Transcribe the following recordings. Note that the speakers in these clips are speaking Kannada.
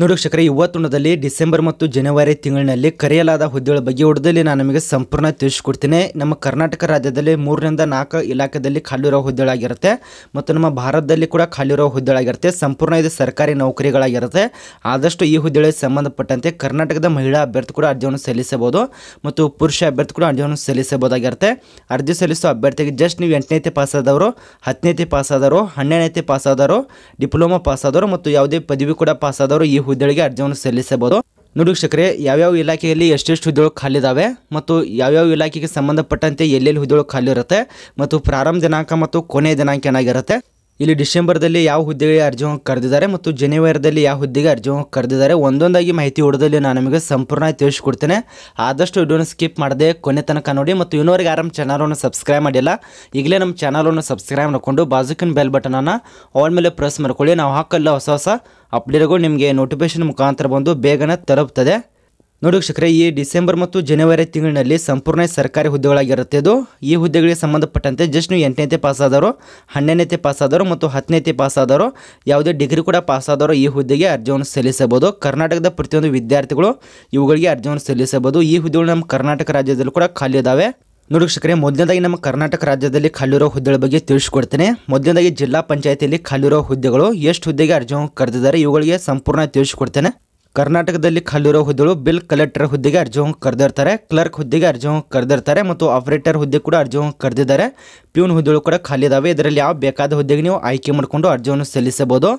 ಯುವ ಇವತ್ತುಣದಲ್ಲಿ ಡಿಸೆಂಬರ್ ಮತ್ತು ಜನವರಿ ತಿಂಗಳಿನಲ್ಲಿ ಕರೆಯಲಾದ ಹುದ್ದೆಗಳ ಬಗ್ಗೆ ಹೊಡೆದಲ್ಲಿ ನಾನು ನಿಮಗೆ ಸಂಪೂರ್ಣ ತಿಳಿಸ್ಕೊಡ್ತೀನಿ ನಮ್ಮ ಕರ್ನಾಟಕ ರಾಜ್ಯದಲ್ಲಿ ಮೂರರಿಂದ ನಾಲ್ಕು ಇಲಾಖೆಯಲ್ಲಿ ಖಾಲಿರೋ ಹುದ್ದೆಗಳಾಗಿರುತ್ತೆ ಮತ್ತು ನಮ್ಮ ಭಾರತದಲ್ಲಿ ಕೂಡ ಖಾಲಿ ಖಾಲಿರೋ ಹುದ್ದೆಗಳಾಗಿರುತ್ತೆ ಸಂಪೂರ್ಣ ಇದು ಸರ್ಕಾರಿ ನೌಕರಿಗಳಾಗಿರುತ್ತೆ ಆದಷ್ಟು ಈ ಹುದ್ದೆಗಳಿಗೆ ಸಂಬಂಧಪಟ್ಟಂತೆ ಕರ್ನಾಟಕದ ಮಹಿಳಾ ಅಭ್ಯರ್ಥಿ ಕೂಡ ಅರ್ಜಿಯನ್ನು ಸಲ್ಲಿಸಬಹುದು ಮತ್ತು ಪುರುಷ ಅಭ್ಯರ್ಥಿ ಕೂಡ ಅರ್ಜಿಯನ್ನು ಸಲ್ಲಿಸಬಹುದಾಗಿರುತ್ತೆ ಅರ್ಜಿ ಸಲ್ಲಿಸುವ ಅಭ್ಯರ್ಥಿಗೆ ಜಸ್ಟ್ ನೀವು ಎಂಟನೇತಿ ಪಾಸಾದವರು ಹತ್ತನೇತಿ ಪಾಸಾದವರು ಹನ್ನೆರಡನೇತಿ ಪಾಸಾದವರು ಡಿಪ್ಲೊಮಾ ಪಾಸಾದವರು ಮತ್ತು ಯಾವುದೇ ಪದವಿ ಕೂಡ ಪಾಸಾದವರು ಈ ಹುದ್ದೆಗಳಿಗೆ ಅರ್ಜಿಯನ್ನು ಸಲ್ಲಿಸಬಹುದು ನೋಡಿ ವೀಕ್ಷಕರೇ ಯಾವ್ಯಾವ ಇಲಾಖೆಯಲ್ಲಿ ಎಷ್ಟೆಷ್ಟು ಹುದ್ದೆಗಳು ಖಾಲಿದಾವೆ ಮತ್ತು ಯಾವ್ಯಾವ ಇಲಾಖೆಗೆ ಸಂಬಂಧಪಟ್ಟಂತೆ ಎಲ್ಲೆಲ್ಲಿ ಹುದ್ದೆಗಳು ಖಾಲಿ ಇರುತ್ತೆ ಮತ್ತು ಪ್ರಾರಂಭ ದಿನಾಂಕ ಮತ್ತು ಕೊನೆಯ ದಿನಾಂಕ ಏನಾಗಿರುತ್ತೆ ಇಲ್ಲಿ ಡಿಸೆಂಬರ್ದಲ್ಲಿ ಯಾವ ಹುದ್ದೆಗೆ ಅರ್ಜಿ ಕರೆದಿದ್ದಾರೆ ಮತ್ತು ಜನವರಿದಲ್ಲಿ ಯಾವ ಹುದ್ದೆಗೆ ಅರ್ಜಿ ಕರೆದಿದ್ದಾರೆ ಒಂದೊಂದಾಗಿ ಮಾಹಿತಿ ಹೊಡೆದಲ್ಲಿ ನಾನು ನಿಮಗೆ ಸಂಪೂರ್ಣ ತಿಳಿಸ್ಕೊಡ್ತೇನೆ ಆದಷ್ಟು ವಿಡಿಯೋನ ಸ್ಕಿಪ್ ಮಾಡದೆ ಕೊನೆ ತನಕ ನೋಡಿ ಮತ್ತು ಇನ್ನೋರಿಗೆ ಆರಾಮ್ ಚಾನಲನ್ನು ಸಬ್ಸ್ಕ್ರೈಬ್ ಮಾಡಿಲ್ಲ ಈಗಲೇ ನಮ್ಮ ಚಾನಲನ್ನು ಸಬ್ಸ್ಕ್ರೈಬ್ ಮಾಡಿಕೊಂಡು ಬಾಜುಕಿನ ಬೆಲ್ ಬಟನನ್ನು ಆಲ್ ಮೇಲೆ ಪ್ರೆಸ್ ಮಾಡ್ಕೊಳ್ಳಿ ನಾವು ಹಾಕಲ್ಲ ಹೊಸ ಹೊಸ ಅಪ್ಡೇಟ್ಗಳು ನಿಮಗೆ ನೋಟಿಫಿಕೇಶನ್ ಮುಖಾಂತರ ಬಂದು ಬೇಗನೆ ತಲುಪ್ತದೆ ನೋಡಿ ವೀಕ್ಷಕರೇ ಈ ಡಿಸೆಂಬರ್ ಮತ್ತು ಜನವರಿ ತಿಂಗಳಿನಲ್ಲಿ ಸಂಪೂರ್ಣ ಸರ್ಕಾರಿ ಹುದ್ದೆಗಳಾಗಿರುತ್ತೆ ಇದು ಈ ಹುದ್ದೆಗಳಿಗೆ ಸಂಬಂಧಪಟ್ಟಂತೆ ಜಸ್ಟ್ ನೀವು ಎಂಟನೇತೆ ಪಾಸಾದವರು ಪಾಸ್ ಆದರು ಮತ್ತು ಹತ್ತನೇತೆ ಆದರು ಯಾವುದೇ ಡಿಗ್ರಿ ಕೂಡ ಪಾಸ್ ಆದರೂ ಈ ಹುದ್ದೆಗೆ ಅರ್ಜಿಯನ್ನು ಸಲ್ಲಿಸಬಹುದು ಕರ್ನಾಟಕದ ಪ್ರತಿಯೊಂದು ವಿದ್ಯಾರ್ಥಿಗಳು ಇವುಗಳಿಗೆ ಅರ್ಜಿಯನ್ನು ಸಲ್ಲಿಸಬಹುದು ಈ ಹುದ್ದೆಗಳು ನಮ್ಮ ಕರ್ನಾಟಕ ರಾಜ್ಯದಲ್ಲೂ ಕೂಡ ಖಾಲಿ ಇದಾವೆ ನೋಡಿ ವೀಕ್ಷಕರೇ ಮೊದಲನೇದಾಗಿ ನಮ್ಮ ಕರ್ನಾಟಕ ರಾಜ್ಯದಲ್ಲಿ ಖಾಲಿರೋ ಹುದ್ದೆಗಳ ಬಗ್ಗೆ ತಿಳಿಸ್ಕೊಡ್ತೇನೆ ಮೊದಲನೇದಾಗಿ ಜಿಲ್ಲಾ ಪಂಚಾಯತಿಯಲ್ಲಿ ಖಾಲಿರೋ ಹುದ್ದೆಗಳು ಎಷ್ಟು ಹುದ್ದೆಗೆ ಅರ್ಜಿಯನ್ನು ಕರೆದಿದ್ದಾರೆ ಇವುಗಳಿಗೆ ಸಂಪೂರ್ಣ ತಿಳಿಸ್ಕೊಡ್ತೇನೆ ಕರ್ನಾಟಕದಲ್ಲಿ ಖಾಲಿರೋ ಹುದ್ದೆಗಳು ಬಿಲ್ ಕಲೆಕ್ಟರ್ ಹುದ್ದೆಗೆ ಅರ್ಜಿ ಹೋಗಿ ಕರೆದಿರ್ತಾರೆ ಕ್ಲರ್ಕ್ ಹುದ್ದೆಗೆ ಅರ್ಜಿ ಹೋಗಿ ಕರೆದಿರ್ತಾರೆ ಮತ್ತು ಆಪರೇಟರ್ ಹುದ್ದೆ ಕೂಡ ಅರ್ಜಿ ಹೋಗಿ ಕರೆದಿದ್ದಾರೆ ಪ್ಯೂನ್ ಹುದ್ದೆಗಳು ಕೂಡ ಖಾಲಿ ಇದಾವೆ ಇದರಲ್ಲಿ ಯಾವ ಬೇಕಾದ ಹುದ್ದೆಗೆ ನೀವು ಆಯ್ಕೆ ಮಾಡಿಕೊಂಡು ಅರ್ಜಿಯನ್ನು ಸಲ್ಲಿಸಬಹುದು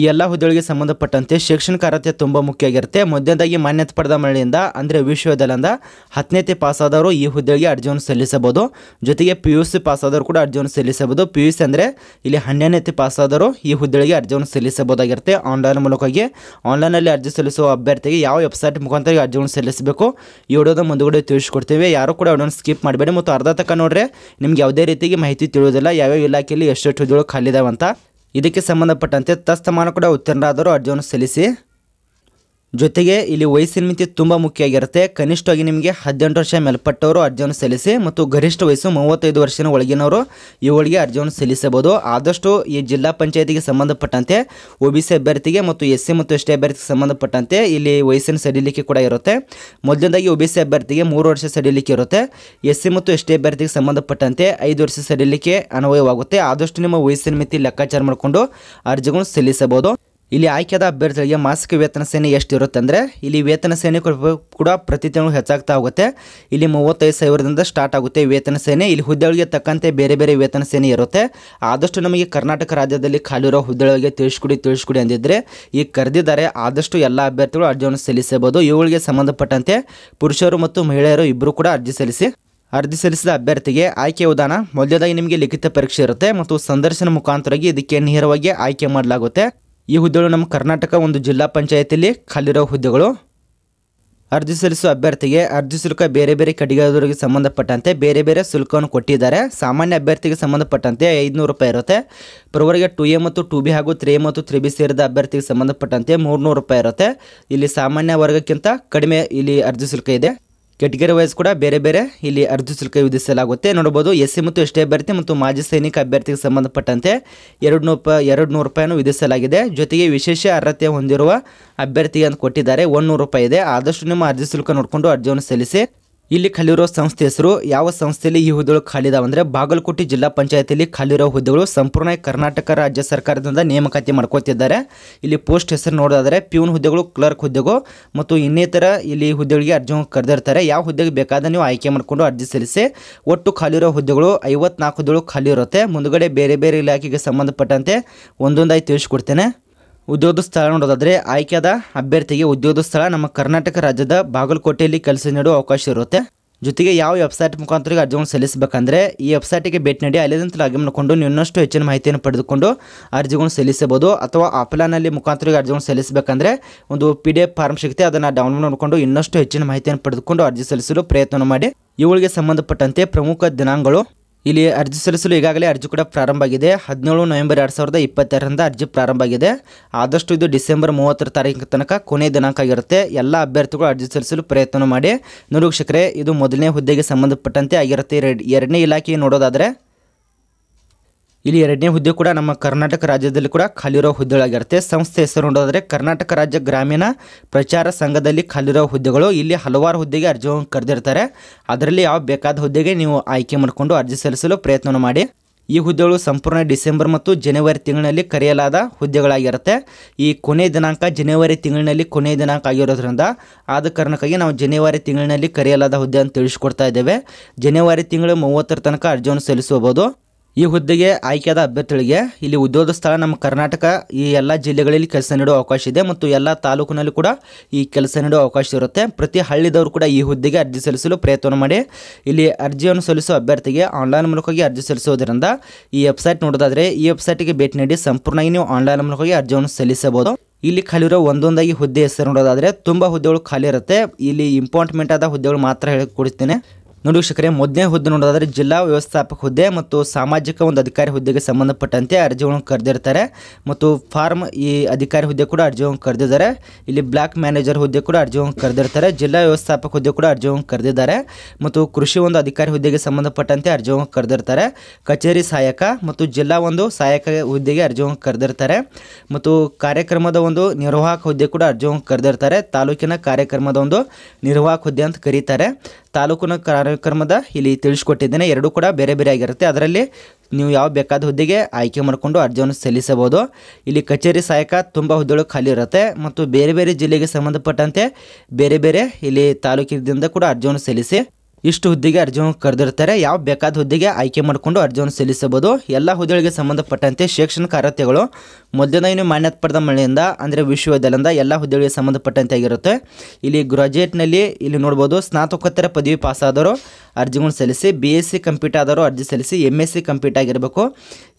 ಈ ಎಲ್ಲ ಹುದ್ದೆಗಳಿಗೆ ಸಂಬಂಧಪಟ್ಟಂತೆ ಶೈಕ್ಷಣಿಕ ಅರ್ಹತೆ ತುಂಬ ಮುಖ್ಯ ಆಗಿರುತ್ತೆ ಮೊದಲನೇದಾಗಿ ಮಾನ್ಯತೆ ಪಡೆದ ಮಳೆಯಿಂದ ಅಂದರೆ ವಿಶ್ವವಿದ್ಯಾಲಯದಿಂದ ಹತ್ತನೇತೆ ಪಾಸಾದವರು ಈ ಹುದ್ದೆಗೆ ಅರ್ಜಿಯನ್ನು ಸಲ್ಲಿಸಬಹುದು ಜೊತೆಗೆ ಪಿ ಯು ಸಿ ಪಾಸಾದವರು ಕೂಡ ಅರ್ಜಿಯನ್ನು ಸಲ್ಲಿಸಬಹುದು ಪಿ ಯು ಸಿ ಅಂದರೆ ಇಲ್ಲಿ ಹನ್ನೆರಡನೇತಿ ಪಾಸಾದವರು ಈ ಹುದ್ದೆಗೆ ಅರ್ಜಿಯನ್ನು ಸಲ್ಲಿಸಬಹುದಾಗಿರುತ್ತೆ ಆನ್ಲೈನ್ ಮೂಲಕವಾಗಿ ಆನ್ಲೈನಲ್ಲಿ ಅರ್ಜಿ ಸಲ್ಲಿಸುವ ಅಭ್ಯರ್ಥಿಗೆ ಯಾವ ವೆಬ್ಸೈಟ್ ಮುಖಾಂತರ ಅರ್ಜಿಯನ್ನು ಸಲ್ಲಿಸಬೇಕು ಈ ಮುಂದುಗಡೆ ತಿಳಿಸ್ಕೊಡ್ತೀವಿ ಯಾರು ಕೂಡ ವಿಡಿಯೋನ ಸ್ಕಿಪ್ ಮಾಡಬೇಡಿ ಮತ್ತು ಅರ್ಧ ತಕ್ಕ ನೋಡ್ರೆ ನಿಮ್ಗೆ ಯಾವುದೇ ರೀತಿಗೆ ಮಾಹಿತಿ ತಿಳಿಯೋದಿಲ್ಲ ಯಾವ್ಯಾವ ಇಲಾಖೆಯಲ್ಲಿ ಎಷ್ಟೆಷ್ಟು ಹುದ್ದೆಗಳು ಖಾಲಿದಾವಂತ ಇದಕ್ಕೆ ಸಂಬಂಧಪಟ್ಟಂತೆ ತಸ್ಥಮಾನ ಕೂಡ ಉತ್ತೀರ್ಣರಾದರೂ ಅರ್ಜಿಯನ್ನು ಸಲ್ಲಿಸಿ ಜೊತೆಗೆ ಇಲ್ಲಿ ವಯಸ್ಸಿನ ಮಿತಿ ತುಂಬ ಆಗಿರುತ್ತೆ ಕನಿಷ್ಠವಾಗಿ ನಿಮಗೆ ಹದಿನೆಂಟು ವರ್ಷ ಮೇಲ್ಪಟ್ಟವರು ಅರ್ಜಿಯನ್ನು ಸಲ್ಲಿಸಿ ಮತ್ತು ಗರಿಷ್ಠ ವಯಸ್ಸು ಮೂವತ್ತೈದು ವರ್ಷದ ಒಳಗಿನವರು ಇವುಗಳಿಗೆ ಅರ್ಜಿಯನ್ನು ಸಲ್ಲಿಸಬಹುದು ಆದಷ್ಟು ಈ ಜಿಲ್ಲಾ ಪಂಚಾಯತಿಗೆ ಸಂಬಂಧಪಟ್ಟಂತೆ ಒ ಬಿ ಸಿ ಅಭ್ಯರ್ಥಿಗೆ ಮತ್ತು ಎಸ್ ಸಿ ಮತ್ತು ಎಸ್ ಟಿ ಅಭ್ಯರ್ಥಿಗೆ ಸಂಬಂಧಪಟ್ಟಂತೆ ಇಲ್ಲಿ ವಯಸ್ಸಿನ ಸಡಿಲಿಕೆ ಕೂಡ ಇರುತ್ತೆ ಮೊದಲನೇದಾಗಿ ಒ ಬಿ ಸಿ ಅಭ್ಯರ್ಥಿಗೆ ಮೂರು ವರ್ಷ ಸಡಿಲಿಕೆ ಇರುತ್ತೆ ಎಸ್ ಸಿ ಮತ್ತು ಎಸ್ ಟಿ ಅಭ್ಯರ್ಥಿಗೆ ಸಂಬಂಧಪಟ್ಟಂತೆ ಐದು ವರ್ಷ ಸಡಿಲಿಕೆ ಅನ್ವಯವಾಗುತ್ತೆ ಆದಷ್ಟು ನಿಮ್ಮ ವಯಸ್ಸಿನ ಮಿತಿ ಲೆಕ್ಕಾಚಾರ ಮಾಡಿಕೊಂಡು ಅರ್ಜಿಗಳನ್ನು ಸಲ್ಲಿಸಬಹುದು ಇಲ್ಲಿ ಆಯ್ಕೆದ ಅಭ್ಯರ್ಥಿಗಳಿಗೆ ಮಾಸಿಕ ವೇತನ ಸೇನೆ ಎಷ್ಟಿರುತ್ತೆ ಅಂದರೆ ಇಲ್ಲಿ ವೇತನ ಸೇನೆ ಕೂಡ ಪ್ರತಿ ತಿಂಗಳು ಹೆಚ್ಚಾಗ್ತಾ ಹೋಗುತ್ತೆ ಇಲ್ಲಿ ಮೂವತ್ತೈದು ಸಾವಿರದಿಂದ ಸ್ಟಾರ್ಟ್ ಆಗುತ್ತೆ ವೇತನ ಸೇನೆ ಇಲ್ಲಿ ಹುದ್ದೆಗಳಿಗೆ ತಕ್ಕಂತೆ ಬೇರೆ ಬೇರೆ ವೇತನ ಸೇನೆ ಇರುತ್ತೆ ಆದಷ್ಟು ನಮಗೆ ಕರ್ನಾಟಕ ರಾಜ್ಯದಲ್ಲಿ ಖಾಲಿರೋ ಹುದ್ದೆಗಳಿಗೆ ತಿಳಿಸ್ಕೊಡಿ ತಿಳಿಸ್ಕೊಡಿ ಅಂದಿದ್ದರೆ ಈಗ ಕರೆದಿದ್ದಾರೆ ಆದಷ್ಟು ಎಲ್ಲ ಅಭ್ಯರ್ಥಿಗಳು ಅರ್ಜಿಯನ್ನು ಸಲ್ಲಿಸಬಹುದು ಇವುಗಳಿಗೆ ಸಂಬಂಧಪಟ್ಟಂತೆ ಪುರುಷರು ಮತ್ತು ಮಹಿಳೆಯರು ಇಬ್ಬರು ಕೂಡ ಅರ್ಜಿ ಸಲ್ಲಿಸಿ ಅರ್ಜಿ ಸಲ್ಲಿಸಿದ ಅಭ್ಯರ್ಥಿಗೆ ಆಯ್ಕೆ ಉದಾನ ಮೊದಲದಾಗಿ ನಿಮಗೆ ಲಿಖಿತ ಪರೀಕ್ಷೆ ಇರುತ್ತೆ ಮತ್ತು ಸಂದರ್ಶನ ಮುಖಾಂತರವಾಗಿ ಇದಕ್ಕೆ ನೇರವಾಗಿ ಆಯ್ಕೆ ಮಾಡಲಾಗುತ್ತೆ ಈ ಹುದ್ದೆಗಳು ನಮ್ಮ ಕರ್ನಾಟಕ ಒಂದು ಜಿಲ್ಲಾ ಪಂಚಾಯತಿಯಲ್ಲಿ ಖಾಲಿರೋ ಹುದ್ದೆಗಳು ಅರ್ಜಿ ಸಲ್ಲಿಸುವ ಅಭ್ಯರ್ಥಿಗೆ ಅರ್ಜಿ ಶುಲ್ಕ ಬೇರೆ ಬೇರೆ ಕಡೆಗಾರರಿಗೆ ಸಂಬಂಧಪಟ್ಟಂತೆ ಬೇರೆ ಬೇರೆ ಶುಲ್ಕವನ್ನು ಕೊಟ್ಟಿದ್ದಾರೆ ಸಾಮಾನ್ಯ ಅಭ್ಯರ್ಥಿಗೆ ಸಂಬಂಧಪಟ್ಟಂತೆ ಐದುನೂರು ರೂಪಾಯಿ ಇರುತ್ತೆ ಪ್ರವರಿಗೆ ಟು ಎ ಮತ್ತು ಟು ಬಿ ಹಾಗೂ ತ್ರೀ ಎ ಮತ್ತು ತ್ರೀ ಬಿ ಸೇರಿದ ಅಭ್ಯರ್ಥಿಗೆ ಸಂಬಂಧಪಟ್ಟಂತೆ ಮೂರುನೂರು ರೂಪಾಯಿ ಇರುತ್ತೆ ಇಲ್ಲಿ ಸಾಮಾನ್ಯ ವರ್ಗಕ್ಕಿಂತ ಕಡಿಮೆ ಇಲ್ಲಿ ಅರ್ಜಿ ಶುಲ್ಕ ಇದೆ ಕೆಟಗರಿ ವೈಸ್ ಕೂಡ ಬೇರೆ ಬೇರೆ ಇಲ್ಲಿ ಅರ್ಜಿ ಶುಲ್ಕ ವಿಧಿಸಲಾಗುತ್ತೆ ನೋಡಬಹುದು ಎಸ್ ಸಿ ಮತ್ತು ಟಿ ಅಭ್ಯರ್ಥಿ ಮತ್ತು ಮಾಜಿ ಸೈನಿಕ ಅಭ್ಯರ್ಥಿಗೆ ಸಂಬಂಧಪಟ್ಟಂತೆ ಎರಡು ನೂರು ಎರಡು ನೂರು ರೂಪಾಯಿಯನ್ನು ವಿಧಿಸಲಾಗಿದೆ ಜೊತೆಗೆ ವಿಶೇಷ ಅರ್ಹತೆ ಹೊಂದಿರುವ ಅಭ್ಯರ್ಥಿಗೆ ಅಂತ ಕೊಟ್ಟಿದ್ದಾರೆ ಒಂದು ನೂರು ರೂಪಾಯಿ ಇದೆ ಆದಷ್ಟು ನಿಮ್ಮ ಅರ್ಜಿ ಶುಲ್ಕ ನೋಡಿಕೊಂಡು ಅರ್ಜಿಯನ್ನು ಸಲ್ಲಿಸಿ ಇಲ್ಲಿ ಖಾಲಿರೋ ಸಂಸ್ಥೆ ಹೆಸರು ಯಾವ ಸಂಸ್ಥೆಯಲ್ಲಿ ಈ ಹುದ್ದೆಗಳು ಇದಾವೆ ಅಂದರೆ ಬಾಗಲಕೋಟೆ ಜಿಲ್ಲಾ ಪಂಚಾಯತಿಯಲ್ಲಿ ಖಾಲಿರೋ ಹುದ್ದೆಗಳು ಸಂಪೂರ್ಣ ಕರ್ನಾಟಕ ರಾಜ್ಯ ಸರ್ಕಾರದಿಂದ ನೇಮಕಾತಿ ಮಾಡ್ಕೋತಿದ್ದಾರೆ ಇಲ್ಲಿ ಪೋಸ್ಟ್ ಹೆಸರು ನೋಡೋದಾದರೆ ಪ್ಯೂನ್ ಹುದ್ದೆಗಳು ಕ್ಲರ್ಕ್ ಹುದ್ದೆಗಳು ಮತ್ತು ಇನ್ನಿತರ ಇಲ್ಲಿ ಹುದ್ದೆಗಳಿಗೆ ಅರ್ಜಿ ಕರೆದಿರ್ತಾರೆ ಯಾವ ಹುದ್ದೆಗೆ ಬೇಕಾದ ನೀವು ಆಯ್ಕೆ ಮಾಡಿಕೊಂಡು ಅರ್ಜಿ ಸಲ್ಲಿಸಿ ಒಟ್ಟು ಖಾಲಿರೋ ಹುದ್ದೆಗಳು ಐವತ್ನಾಲ್ಕು ಹುದ್ದೆಗಳು ಖಾಲಿ ಇರುತ್ತೆ ಮುಂದಗಡೆ ಬೇರೆ ಬೇರೆ ಇಲಾಖೆಗೆ ಸಂಬಂಧಪಟ್ಟಂತೆ ಒಂದೊಂದಾಗಿ ತಿಳಿಸ್ಕೊಡ್ತೇನೆ ಉದ್ಯೋಗ ಸ್ಥಳ ನೋಡೋದಾದರೆ ಆಯ್ಕೆಯಾದ ಅಭ್ಯರ್ಥಿಗೆ ಉದ್ಯೋಗ ಸ್ಥಳ ನಮ್ಮ ಕರ್ನಾಟಕ ರಾಜ್ಯದ ಬಾಗಲಕೋಟೆಯಲ್ಲಿ ಕೆಲಸ ನೀಡುವ ಅವಕಾಶ ಇರುತ್ತೆ ಜೊತೆಗೆ ಯಾವ ವೆಬ್ಸೈಟ್ ಮುಖಾಂತರ ಅರ್ಜಿಯನ್ನು ಸಲ್ಲಿಸಬೇಕಂದ್ರೆ ಈ ವೆಬ್ಸೈಟಿಗೆ ಭೇಟಿ ನೀಡಿ ಅಲ್ಲಿಂದ ಲಾಗಿನ್ ಮಾಡಿಕೊಂಡು ನೀವು ಇನ್ನಷ್ಟು ಹೆಚ್ಚಿನ ಮಾಹಿತಿಯನ್ನು ಪಡೆದುಕೊಂಡು ಅರ್ಜಿಗಳನ್ನು ಸಲ್ಲಿಸಬಹುದು ಅಥವಾ ಆಫ್ಲೈನಲ್ಲಿ ಮುಖಾಂತರ ಅರ್ಜಿಗಳನ್ನು ಸಲ್ಲಿಸಬೇಕಂದ್ರೆ ಒಂದು ಪಿ ಡಿ ಎಫ್ ಫಾರ್ಮ್ ಸಿಗುತ್ತೆ ಅದನ್ನು ಡೌನ್ಲೋಡ್ ಮಾಡಿಕೊಂಡು ಇನ್ನಷ್ಟು ಹೆಚ್ಚಿನ ಮಾಹಿತಿಯನ್ನು ಪಡೆದುಕೊಂಡು ಅರ್ಜಿ ಸಲ್ಲಿಸಲು ಪ್ರಯತ್ನ ಮಾಡಿ ಇವುಗಳಿಗೆ ಸಂಬಂಧಪಟ್ಟಂತೆ ಪ್ರಮುಖ ದಿನಾಂಕಗಳು ಇಲ್ಲಿ ಅರ್ಜಿ ಸಲ್ಲಿಸಲು ಈಗಾಗಲೇ ಅರ್ಜಿ ಕೂಡ ಪ್ರಾರಂಭ ಆಗಿದೆ ಹದಿನೇಳು ನವೆಂಬರ್ ಎರಡು ಸಾವಿರದ ಇಪ್ಪತ್ತೆರಡರಿಂದ ಅರ್ಜಿ ಪ್ರಾರಂಭ ಆಗಿದೆ ಆದಷ್ಟು ಇದು ಡಿಸೆಂಬರ್ ಮೂವತ್ತರ ತಾರೀಕು ತನಕ ಕೊನೆಯ ದಿನಾಂಕ ಆಗಿರುತ್ತೆ ಎಲ್ಲ ಅಭ್ಯರ್ಥಿಗಳು ಅರ್ಜಿ ಸಲ್ಲಿಸಲು ಪ್ರಯತ್ನ ಮಾಡಿ ನಿರೀಕ್ಷಕರೇ ಇದು ಮೊದಲನೇ ಹುದ್ದೆಗೆ ಸಂಬಂಧಪಟ್ಟಂತೆ ಆಗಿರುತ್ತೆ ಎರಡನೇ ಇಲಾಖೆ ನೋಡೋದಾದರೆ ಇಲ್ಲಿ ಎರಡನೇ ಹುದ್ದೆ ಕೂಡ ನಮ್ಮ ಕರ್ನಾಟಕ ರಾಜ್ಯದಲ್ಲಿ ಕೂಡ ಖಾಲಿರೋ ಹುದ್ದೆಗಳಾಗಿರುತ್ತೆ ಸಂಸ್ಥೆ ಹೆಸರು ನೋಡೋದಾದರೆ ಕರ್ನಾಟಕ ರಾಜ್ಯ ಗ್ರಾಮೀಣ ಪ್ರಚಾರ ಸಂಘದಲ್ಲಿ ಖಾಲಿರೋ ಹುದ್ದೆಗಳು ಇಲ್ಲಿ ಹಲವಾರು ಹುದ್ದೆಗೆ ಅರ್ಜಿಗಳನ್ನು ಕರೆದಿರ್ತಾರೆ ಅದರಲ್ಲಿ ಯಾವ ಬೇಕಾದ ಹುದ್ದೆಗೆ ನೀವು ಆಯ್ಕೆ ಮಾಡಿಕೊಂಡು ಅರ್ಜಿ ಸಲ್ಲಿಸಲು ಪ್ರಯತ್ನ ಮಾಡಿ ಈ ಹುದ್ದೆಗಳು ಸಂಪೂರ್ಣ ಡಿಸೆಂಬರ್ ಮತ್ತು ಜನವರಿ ತಿಂಗಳಿನಲ್ಲಿ ಕರೆಯಲಾದ ಹುದ್ದೆಗಳಾಗಿರುತ್ತೆ ಈ ಕೊನೆಯ ದಿನಾಂಕ ಜನವರಿ ತಿಂಗಳಿನಲ್ಲಿ ಕೊನೆಯ ದಿನಾಂಕ ಆಗಿರೋದ್ರಿಂದ ಆದ ಕಾರಣಕ್ಕಾಗಿ ನಾವು ಜನವರಿ ತಿಂಗಳಿನಲ್ಲಿ ಕರೆಯಲಾದ ಹುದ್ದೆ ಅಂತ ತಿಳಿಸ್ಕೊಡ್ತಾ ಇದ್ದೇವೆ ಜನವರಿ ತಿಂಗಳು ಮೂವತ್ತರ ತನಕ ಅರ್ಜಿಯನ್ನು ಸಲ್ಲಿಸಬಹುದು ಈ ಹುದ್ದೆಗೆ ಆಯ್ಕೆಯಾದ ಅಭ್ಯರ್ಥಿಗಳಿಗೆ ಇಲ್ಲಿ ಉದ್ಯೋಗ ಸ್ಥಳ ನಮ್ಮ ಕರ್ನಾಟಕ ಈ ಎಲ್ಲ ಜಿಲ್ಲೆಗಳಲ್ಲಿ ಕೆಲಸ ನೀಡುವ ಅವಕಾಶ ಇದೆ ಮತ್ತು ಎಲ್ಲ ತಾಲೂಕಿನಲ್ಲಿ ಕೂಡ ಈ ಕೆಲಸ ನೀಡುವ ಅವಕಾಶ ಇರುತ್ತೆ ಪ್ರತಿ ಹಳ್ಳಿದವರು ಕೂಡ ಈ ಹುದ್ದೆಗೆ ಅರ್ಜಿ ಸಲ್ಲಿಸಲು ಪ್ರಯತ್ನ ಮಾಡಿ ಇಲ್ಲಿ ಅರ್ಜಿಯನ್ನು ಸಲ್ಲಿಸುವ ಅಭ್ಯರ್ಥಿಗೆ ಆನ್ಲೈನ್ ಮೂಲಕವಾಗಿ ಅರ್ಜಿ ಸಲ್ಲಿಸುವುದರಿಂದ ಈ ವೆಬ್ಸೈಟ್ ನೋಡೋದಾದರೆ ಈ ವೆಬ್ಸೈಟ್ಗೆ ಭೇಟಿ ನೀಡಿ ಸಂಪೂರ್ಣವಾಗಿ ನೀವು ಆನ್ಲೈನ್ ಮೂಲಕವಾಗಿ ಅರ್ಜಿಯನ್ನು ಸಲ್ಲಿಸಬಹುದು ಇಲ್ಲಿ ಖಾಲಿರೋ ಒಂದೊಂದಾಗಿ ಹುದ್ದೆ ಹೆಸರು ನೋಡೋದಾದರೆ ತುಂಬ ಹುದ್ದೆಗಳು ಖಾಲಿ ಇರುತ್ತೆ ಇಲ್ಲಿ ಇಂಪಾರ್ಟ್ಮೆಂಟ್ ಆದ ಹುದ್ದೆಗಳು ಮಾತ್ರ ಹೇಳಿ ಕೊಡಿಸ್ತೇನೆ ನೋಡಿ ಮೊದಲನೇ ಹುದ್ದೆ ನೋಡೋದಾದ್ರೆ ಜಿಲ್ಲಾ ವ್ಯವಸ್ಥಾಪಕ ಹುದ್ದೆ ಮತ್ತು ಸಾಮಾಜಿಕ ಒಂದು ಅಧಿಕಾರಿ ಹುದ್ದೆಗೆ ಸಂಬಂಧಪಟ್ಟಂತೆ ಅರ್ಜಿಗಳನ್ನು ಕರೆದಿರ್ತಾರೆ ಮತ್ತು ಫಾರ್ಮ್ ಈ ಅಧಿಕಾರಿ ಹುದ್ದೆ ಕೂಡ ಅರ್ಜಿಗಳನ್ನು ಕರೆದಿದ್ದಾರೆ ಇಲ್ಲಿ ಬ್ಲಾಕ್ ಮ್ಯಾನೇಜರ್ ಹುದ್ದೆ ಕೂಡ ಅರ್ಜಿಗಳನ್ನು ಕರೆದಿರ್ತಾರೆ ಜಿಲ್ಲಾ ವ್ಯವಸ್ಥಾಪಕ ಹುದ್ದೆ ಕೂಡ ಅರ್ಜಿಗಳನ್ನು ಕರೆದಿದ್ದಾರೆ ಮತ್ತು ಕೃಷಿ ಒಂದು ಅಧಿಕಾರಿ ಹುದ್ದೆಗೆ ಸಂಬಂಧಪಟ್ಟಂತೆ ಅರ್ಜಿಗಳನ್ನು ಕರೆದಿರ್ತಾರೆ ಕಚೇರಿ ಸಹಾಯಕ ಮತ್ತು ಜಿಲ್ಲಾ ಒಂದು ಸಹಾಯಕ ಹುದ್ದೆಗೆ ಅರ್ಜಿಗಳನ್ನು ಕರೆದಿರ್ತಾರೆ ಮತ್ತು ಕಾರ್ಯಕ್ರಮದ ಒಂದು ನಿರ್ವಾಹಕ ಹುದ್ದೆ ಕೂಡ ಅರ್ಜಿಗಳನ್ನು ಕರೆದಿರ್ತಾರೆ ತಾಲೂಕಿನ ಕಾರ್ಯಕ್ರಮದ ಒಂದು ನಿರ್ವಾಹಕ ಹುದ್ದೆ ಅಂತ ಕರೀತಾರೆ ತಾಲೂಕಿನ ಕಾರ್ಯ ಕಾರ್ಯಕ್ರಮದ ಇಲ್ಲಿ ತಿಳಿಸ್ಕೊಟ್ಟಿದ್ದೇನೆ ಎರಡೂ ಕೂಡ ಬೇರೆ ಬೇರೆ ಆಗಿರುತ್ತೆ ಅದರಲ್ಲಿ ನೀವು ಯಾವ ಬೇಕಾದ ಹುದ್ದೆಗೆ ಆಯ್ಕೆ ಮಾಡಿಕೊಂಡು ಅರ್ಜಿಯನ್ನು ಸಲ್ಲಿಸಬಹುದು ಇಲ್ಲಿ ಕಚೇರಿ ಸಹಾಯಕ ತುಂಬ ಹುದ್ದೆಗಳು ಖಾಲಿ ಇರುತ್ತೆ ಮತ್ತು ಬೇರೆ ಬೇರೆ ಜಿಲ್ಲೆಗೆ ಸಂಬಂಧಪಟ್ಟಂತೆ ಬೇರೆ ಬೇರೆ ಇಲ್ಲಿ ತಾಲೂಕಿನಿಂದ ಕೂಡ ಅರ್ಜಿಯನ್ನು ಸಲ್ಲಿಸಿ ಇಷ್ಟು ಹುದ್ದೆಗೆ ಅರ್ಜಿಯನ್ನು ಕರೆದಿರ್ತಾರೆ ಯಾವ ಬೇಕಾದ ಹುದ್ದೆಗೆ ಆಯ್ಕೆ ಮಾಡಿಕೊಂಡು ಅರ್ಜಿಯನ್ನು ಸಲ್ಲಿಸಬಹುದು ಎಲ್ಲ ಹುದ್ದೆಗಳಿಗೆ ಸಂಬಂಧಪಟ್ಟಂತೆ ಶೈಕ್ಷಣಿಕ ಅರ್ಹತೆಗಳು ಮೊದಲನೇ ಮಾನ್ಯತೆ ಪಡೆದ ಮಳೆಯಿಂದ ಅಂದರೆ ವಿಶ್ವವಿದ್ಯಾಲಯದಿಂದ ಎಲ್ಲ ಹುದ್ದೆಗಳಿಗೆ ಸಂಬಂಧಪಟ್ಟಂತೆ ಆಗಿರುತ್ತೆ ಇಲ್ಲಿ ಗ್ರಾಜುಯೇಟ್ನಲ್ಲಿ ಇಲ್ಲಿ ನೋಡ್ಬೋದು ಸ್ನಾತಕೋತ್ತರ ಪದವಿ ಪಾಸಾದವರು ಅರ್ಜಿಗಳನ್ನು ಸಲ್ಲಿಸಿ ಬಿ ಎಸ್ ಸಿ ಕಂಪ್ಲೀಟ್ ಆದರು ಅರ್ಜಿ ಸಲ್ಲಿಸಿ ಎಮ್ ಎಸ್ ಸಿ ಕಂಪ್ಲೀಟ್ ಆಗಿರಬೇಕು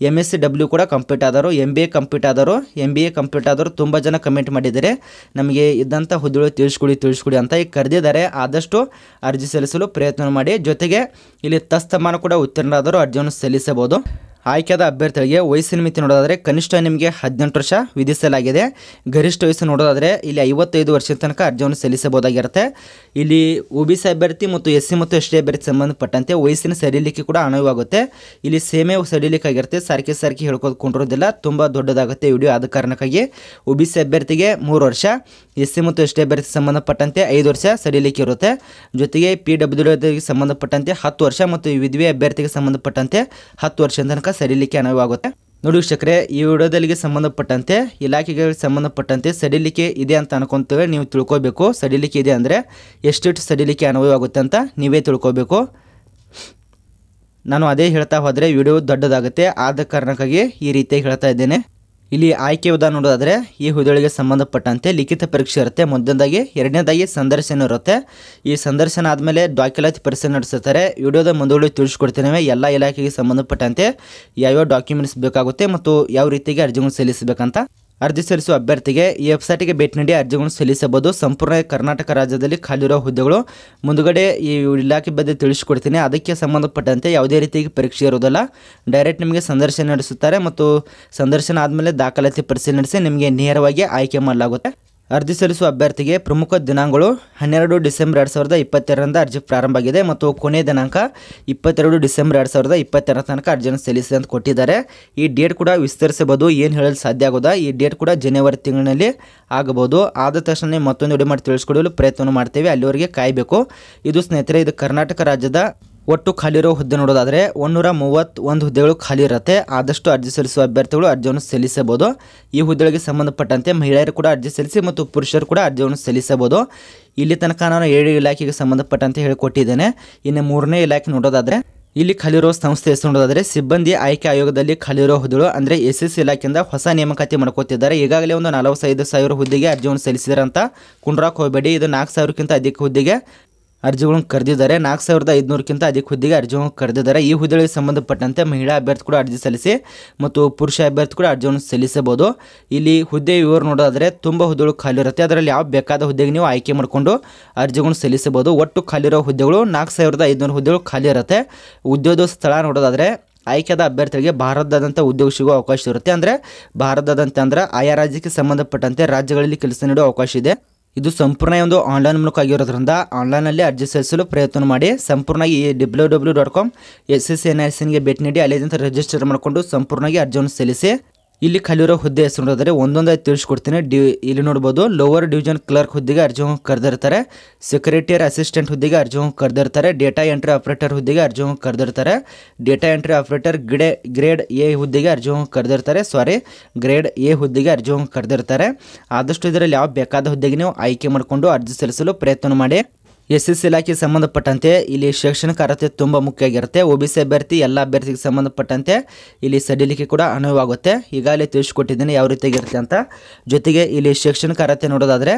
ಎಮ್ ಎಸ್ ಸಿ ಡಬ್ಲ್ಯೂ ಕೂಡ ಕಂಪ್ಲೀಟ್ ಆದರು ಎಮ್ ಬಿ ಎ ಕಂಪ್ಲೀಟ್ ಆದರು ಎಮ್ ಬಿ ಎ ಕಂಪ್ಲೀಟ್ ಆದರು ತುಂಬ ಜನ ಕಮೆಂಟ್ ಮಾಡಿದ್ದಾರೆ ನಮಗೆ ಇದ್ದಂಥ ಹುದ್ದೆಗಳು ತಿಳಿಸ್ಕೊಡಿ ತಿಳಿಸ್ಕೊಡಿ ಅಂತ ಈಗ ಕರೆದಿದ್ದಾರೆ ಆದಷ್ಟು ಅರ್ಜಿ ಸಲ್ಲಿಸಲು ಪ್ರಯತ್ನ ಪ್ರಯತ್ನ ಮಾಡಿ ಜೊತೆಗೆ ಇಲ್ಲಿ ತಸ್ತಮಾನ ಕೂಡ ಉತ್ತೀರ್ಣರಾದರೂ ಅರ್ಜಿಯನ್ನು ಸಲ್ಲಿಸಬಹುದು ಆಯ್ಕೆಯಾದ ಅಭ್ಯರ್ಥಿಗಳಿಗೆ ವಯಸ್ಸಿನ ಮಿತಿ ನೋಡೋದಾದರೆ ಕನಿಷ್ಠ ನಿಮಗೆ ಹದಿನೆಂಟು ವರ್ಷ ವಿಧಿಸಲಾಗಿದೆ ಗರಿಷ್ಠ ವಯಸ್ಸು ನೋಡೋದಾದರೆ ಇಲ್ಲಿ ಐವತ್ತೈದು ವರ್ಷದ ತನಕ ಅರ್ಜಿಯನ್ನು ಸಲ್ಲಿಸಬಹುದಾಗಿರುತ್ತೆ ಇಲ್ಲಿ ಒ ಬಿ ಸಿ ಅಭ್ಯರ್ಥಿ ಮತ್ತು ಎಸ್ ಸಿ ಮತ್ತು ಎಸ್ ಟಿ ಅಭ್ಯರ್ಥಿ ಸಂಬಂಧಪಟ್ಟಂತೆ ವಯಸ್ಸಿನ ಸಡಿಲಿಕೆ ಕೂಡ ಅನುವಾಗುತ್ತೆ ಇಲ್ಲಿ ಸೇಮೆ ಸಡಿಲಿಕ್ಕಾಗಿರುತ್ತೆ ಸಾರಿಗೆ ಸಾರಿಗೆ ಹೇಳ್ಕೊಂಡಿರೋದಿಲ್ಲ ತುಂಬ ದೊಡ್ಡದಾಗುತ್ತೆ ವಿಡಿಯೋ ಆದ ಕಾರಣಕ್ಕಾಗಿ ಒ ಬಿ ಸಿ ಅಭ್ಯರ್ಥಿಗೆ ಮೂರು ವರ್ಷ ಎಸ್ ಸಿ ಮತ್ತು ಎಸ್ ಟಿ ಅಭ್ಯರ್ಥಿ ಸಂಬಂಧಪಟ್ಟಂತೆ ಐದು ವರ್ಷ ಸಡಿಲಿಕೆ ಇರುತ್ತೆ ಜೊತೆಗೆ ಪಿ ಡಬ್ಲ್ಯೂ ಸಂಬಂಧಪಟ್ಟಂತೆ ಹತ್ತು ವರ್ಷ ಮತ್ತು ವಿಧವೆ ಅಭ್ಯರ್ಥಿಗೆ ಸಂಬಂಧಪಟ್ಟಂತೆ ಹತ್ತು ವರ್ಷದ ತನಕ ಸಡಿಲಿಕೆ ಅನುವಾಗುತ್ತೆ ನೋಡಿ ವೀಕ್ಷಕರೇ ಈ ವಿಡಿಯೋದಲ್ಲಿಗೆ ಸಂಬಂಧಪಟ್ಟಂತೆ ಇಲಾಖೆಗಳಿಗೆ ಸಂಬಂಧಪಟ್ಟಂತೆ ಸಡಿಲಿಕೆ ಇದೆ ಅಂತ ಅನ್ಕೊಂತೇವೆ ನೀವು ತಿಳ್ಕೊಬೇಕು ಸಡಿಲಿಕೆ ಇದೆ ಅಂದರೆ ಎಷ್ಟೆಷ್ಟು ಸಡಿಲಿಕೆ ಆಗುತ್ತೆ ಅಂತ ನೀವೇ ತಿಳ್ಕೋಬೇಕು ನಾನು ಅದೇ ಹೇಳ್ತಾ ಹೋದರೆ ವಿಡಿಯೋ ದೊಡ್ಡದಾಗುತ್ತೆ ಆದ ಕಾರಣಕ್ಕಾಗಿ ಈ ರೀತಿಯಾಗಿ ಹೇಳ್ತಾ ಇದ್ದೇನೆ ಇಲ್ಲಿ ಆಯ್ಕೆ ವಿಧಾನ ನೋಡೋದಾದರೆ ಈ ಹುದ್ದೆಗಳಿಗೆ ಸಂಬಂಧಪಟ್ಟಂತೆ ಲಿಖಿತ ಪರೀಕ್ಷೆ ಇರುತ್ತೆ ಮೊದಲನೇದಾಗಿ ಎರಡನೇದಾಗಿ ಸಂದರ್ಶನ ಇರುತ್ತೆ ಈ ಸಂದರ್ಶನ ಆದಮೇಲೆ ದಾಖಲಾತಿ ಪರಿಶೀಲನೆ ನಡೆಸುತ್ತಾರೆ ವಿಡಿಯೋದ ಮುಂದುವಳಿ ತಿಳಿಸ್ಕೊಡ್ತೇನೆ ಎಲ್ಲ ಇಲಾಖೆಗೆ ಸಂಬಂಧಪಟ್ಟಂತೆ ಯಾವ್ಯಾವ ಡಾಕ್ಯುಮೆಂಟ್ಸ್ ಬೇಕಾಗುತ್ತೆ ಮತ್ತು ಯಾವ ರೀತಿಗೆ ಅರ್ಜಿಗಳನ್ನು ಸಲ್ಲಿಸಬೇಕಂತ ಅರ್ಜಿ ಸಲ್ಲಿಸುವ ಅಭ್ಯರ್ಥಿಗೆ ಈ ವೆಬ್ಸೈಟ್ಗೆ ಭೇಟಿ ನೀಡಿ ಅರ್ಜಿಗಳನ್ನು ಸಲ್ಲಿಸಬಹುದು ಸಂಪೂರ್ಣ ಕರ್ನಾಟಕ ರಾಜ್ಯದಲ್ಲಿ ಖಾಲಿರುವ ಹುದ್ದೆಗಳು ಮುಂದುಗಡೆ ಈ ಇಲಾಖೆ ಬಗ್ಗೆ ತಿಳಿಸಿಕೊಡ್ತೀನಿ ಅದಕ್ಕೆ ಸಂಬಂಧಪಟ್ಟಂತೆ ಯಾವುದೇ ರೀತಿಯಾಗಿ ಪರೀಕ್ಷೆ ಇರೋದಿಲ್ಲ ಡೈರೆಕ್ಟ್ ನಿಮಗೆ ಸಂದರ್ಶನ ನಡೆಸುತ್ತಾರೆ ಮತ್ತು ಸಂದರ್ಶನ ಆದಮೇಲೆ ದಾಖಲಾತಿ ಪರಿಶೀಲನೆ ನಡೆಸಿ ನಿಮಗೆ ನೇರವಾಗಿ ಆಯ್ಕೆ ಮಾಡಲಾಗುತ್ತೆ ಅರ್ಜಿ ಸಲ್ಲಿಸುವ ಅಭ್ಯರ್ಥಿಗೆ ಪ್ರಮುಖ ದಿನಾಂಕಗಳು ಹನ್ನೆರಡು ಡಿಸೆಂಬರ್ ಎರಡು ಸಾವಿರದ ಇಪ್ಪತ್ತೆರಡರಿಂದ ಅರ್ಜಿ ಪ್ರಾರಂಭ ಆಗಿದೆ ಮತ್ತು ಕೊನೆಯ ದಿನಾಂಕ ಇಪ್ಪತ್ತೆರಡು ಡಿಸೆಂಬರ್ ಎರಡು ಸಾವಿರದ ಇಪ್ಪತ್ತೆರಡರ ತನಕ ಅರ್ಜಿಯನ್ನು ಸಲ್ಲಿಸಿ ಅಂತ ಕೊಟ್ಟಿದ್ದಾರೆ ಈ ಡೇಟ್ ಕೂಡ ವಿಸ್ತರಿಸಬಹುದು ಏನು ಹೇಳಲು ಸಾಧ್ಯ ಆಗೋದಾ ಈ ಡೇಟ್ ಕೂಡ ಜನವರಿ ತಿಂಗಳಿನಲ್ಲಿ ಆಗಬಹುದು ಆದ ತಕ್ಷಣ ಮತ್ತೊಂದು ವಿಡಿಯೋ ಮಾಡಿ ತಿಳಿಸ್ಕೊಡಲು ಪ್ರಯತ್ನವನ್ನು ಮಾಡ್ತೇವೆ ಅಲ್ಲಿವರೆಗೆ ಕಾಯಬೇಕು ಇದು ಸ್ನೇಹಿತರೆ ಇದು ಕರ್ನಾಟಕ ರಾಜ್ಯದ ಒಟ್ಟು ಖಾಲಿ ಇರುವ ಹುದ್ದೆ ನೋಡೋದಾದರೆ ಒಂದೂರ ಮೂವತ್ತೊಂದು ಹುದ್ದೆಗಳು ಖಾಲಿ ಇರುತ್ತೆ ಆದಷ್ಟು ಅರ್ಜಿ ಸಲ್ಲಿಸುವ ಅಭ್ಯರ್ಥಿಗಳು ಅರ್ಜಿಯನ್ನು ಸಲ್ಲಿಸಬಹುದು ಈ ಹುದ್ದೆಗಳಿಗೆ ಸಂಬಂಧಪಟ್ಟಂತೆ ಮಹಿಳೆಯರು ಕೂಡ ಅರ್ಜಿ ಸಲ್ಲಿಸಿ ಮತ್ತು ಪುರುಷರು ಕೂಡ ಅರ್ಜಿಯನ್ನು ಸಲ್ಲಿಸಬಹುದು ಇಲ್ಲಿ ತನಕ ನಾನು ಏಳು ಇಲಾಖೆಗೆ ಸಂಬಂಧಪಟ್ಟಂತೆ ಹೇಳಿಕೊಟ್ಟಿದ್ದೇನೆ ಇನ್ನು ಮೂರನೇ ಇಲಾಖೆ ನೋಡೋದಾದರೆ ಇಲ್ಲಿ ಖಾಲಿರುವ ಸಂಸ್ಥೆ ಹೆಸರು ನೋಡೋದಾದರೆ ಸಿಬ್ಬಂದಿ ಆಯ್ಕೆ ಆಯೋಗದಲ್ಲಿ ಖಾಲಿರುವ ಹುದ್ದೆಗಳು ಅಂದರೆ ಎಸ್ ಎಸ್ ಇಲಾಖೆಯಿಂದ ಹೊಸ ನೇಮಕಾತಿ ಮಾಡ್ಕೋತಿದ್ದಾರೆ ಈಗಾಗಲೇ ಒಂದು ನಲವತ್ತೈದು ಸಾವಿರ ಹುದ್ದೆಗೆ ಅರ್ಜಿಯನ್ನು ಸಲ್ಲಿಸಿದಾರೆ ಅಂತ ಕುಂಡ್ರಾಕ್ ಹೋಗಬೇಡಿ ಇದು ನಾಲ್ಕು ಸಾವಿರಕ್ಕಿಂತ ಅಧಿಕ ಹುದ್ದೆಗೆ ಅರ್ಜಿಗಳನ್ನು ಕರೆದಿದ್ದಾರೆ ನಾಲ್ಕು ಸಾವಿರದ ಐದುನೂರಕ್ಕಿಂತ ಅಧಿಕ ಹುದ್ದೆಗೆ ಅರ್ಜಿಗಳನ್ನು ಕರೆದಿದ್ದಾರೆ ಈ ಹುದ್ದೆಗಳಿಗೆ ಸಂಬಂಧಪಟ್ಟಂತೆ ಮಹಿಳಾ ಅಭ್ಯರ್ಥಿ ಕೂಡ ಅರ್ಜಿ ಸಲ್ಲಿಸಿ ಮತ್ತು ಪುರುಷ ಅಭ್ಯರ್ಥಿ ಕೂಡ ಅರ್ಜಿಗಳನ್ನು ಸಲ್ಲಿಸಬಹುದು ಇಲ್ಲಿ ಹುದ್ದೆ ವಿವರ ನೋಡೋದಾದರೆ ತುಂಬ ಹುದ್ದೆಗಳು ಖಾಲಿ ಇರುತ್ತೆ ಅದರಲ್ಲಿ ಯಾವ ಬೇಕಾದ ಹುದ್ದೆಗೆ ನೀವು ಆಯ್ಕೆ ಮಾಡಿಕೊಂಡು ಅರ್ಜಿಗಳನ್ನು ಸಲ್ಲಿಸಬಹುದು ಒಟ್ಟು ಖಾಲಿರೋ ಹುದ್ದೆಗಳು ನಾಲ್ಕು ಸಾವಿರದ ಐದುನೂರು ಹುದ್ದೆಗಳು ಖಾಲಿ ಇರುತ್ತೆ ಉದ್ಯೋಗ ಸ್ಥಳ ನೋಡೋದಾದರೆ ಆಯ್ಕೆದ ಅಭ್ಯರ್ಥಿಗಳಿಗೆ ಭಾರತದಾದಂಥ ಉದ್ಯೋಗ ಸಿಗುವ ಅವಕಾಶ ಇರುತ್ತೆ ಅಂದರೆ ಭಾರತದಂತೆ ಅಂದರೆ ಆಯಾ ರಾಜ್ಯಕ್ಕೆ ಸಂಬಂಧಪಟ್ಟಂತೆ ರಾಜ್ಯಗಳಲ್ಲಿ ಕೆಲಸ ನೀಡುವ ಅವಕಾಶ ಇದೆ ಇದು ಸಂಪೂರ್ಣ ಒಂದು ಆನ್ಲೈನ್ ಮೂಲಕ ಆಗಿರೋದ್ರಿಂದ ಆನ್ಲೈನಲ್ಲಿ ಅರ್ಜಿ ಸಲ್ಲಿಸಲು ಪ್ರಯತ್ನ ಮಾಡಿ ಸಂಪೂರ್ಣವಾಗಿ W W dot com S S N C ಗೆ ಭೇಟಿ ನೀಡಿ ಅಲ್ಲಿ ರಿಜಿಸ್ಟರ್ ಮಾಡಿಕೊಂಡು ಸಂಪೂರ್ಣವಾಗಿ ಅರ್ಜಿಯನ್ನು ಸಲ್ಲಿಸಿ ಇಲ್ಲಿ ಖಾಲಿರೋ ಹುದ್ದೆ ಹೆಸರು ನೋಡಿದ್ರೆ ಒಂದೊಂದಾಗಿ ತಿಳಿಸ್ಕೊಡ್ತೀನಿ ಡಿ ಇಲ್ಲಿ ನೋಡ್ಬೋದು ಲೋವರ್ ಡಿವಿಷನ್ ಕ್ಲರ್ಕ್ ಹುದ್ದೆಗೆ ಅರ್ಜಿ ಹೋಗಿ ಕರೆದಿರ್ತಾರೆ ಸೆಕ್ರೆಟರಿ ಅಸಿಸ್ಟೆಂಟ್ ಹುದ್ದೆಗೆ ಅರ್ಜಿ ಹೋಗಿ ಕರೆದಿರ್ತಾರೆ ಡೇಟಾ ಎಂಟ್ರಿ ಆಪರೇಟರ್ ಹುದ್ದೆಗೆ ಅರ್ಜಿ ಹೋಗಿ ಕರೆದಿರ್ತಾರೆ ಡೇಟಾ ಎಂಟ್ರಿ ಆಪರೇಟರ್ ಗಿಡೆ ಗ್ರೇಡ್ ಎ ಹುದ್ದೆಗೆ ಅರ್ಜಿ ಹೋಗಿ ಕರೆದಿರ್ತಾರೆ ಸಾರಿ ಗ್ರೇಡ್ ಎ ಹುದ್ದೆಗೆ ಅರ್ಜಿ ಹೋಗಿ ಕರೆದಿರ್ತಾರೆ ಆದಷ್ಟು ಇದರಲ್ಲಿ ಯಾವ ಬೇಕಾದ ಹುದ್ದೆಗೆ ನೀವು ಆಯ್ಕೆ ಮಾಡಿಕೊಂಡು ಅರ್ಜಿ ಸಲ್ಲಿಸಲು ಪ್ರಯತ್ನ ಮಾಡಿ ಎಸ್ ಎಸ್ ಇಲಾಖೆಗೆ ಸಂಬಂಧಪಟ್ಟಂತೆ ಇಲ್ಲಿ ಶೈಕ್ಷಣಿಕ ಅರ್ಹತೆ ತುಂಬ ಮುಖ್ಯ ಆಗಿರುತ್ತೆ ಒ ಬಿ ಸಿ ಅಭ್ಯರ್ಥಿ ಎಲ್ಲ ಅಭ್ಯರ್ಥಿಗೆ ಸಂಬಂಧಪಟ್ಟಂತೆ ಇಲ್ಲಿ ಸಡಿಲಿಕೆ ಕೂಡ ಅನುವಾಗುತ್ತೆ ಈಗಾಗಲೇ ತಿಳಿಸ್ಕೊಟ್ಟಿದ್ದೀನಿ ಯಾವ ರೀತಿಯಾಗಿರುತ್ತೆ ಅಂತ ಜೊತೆಗೆ ಇಲ್ಲಿ ಶೈಕ್ಷಣಿಕ ಅರ್ಹತೆ ನೋಡೋದಾದರೆ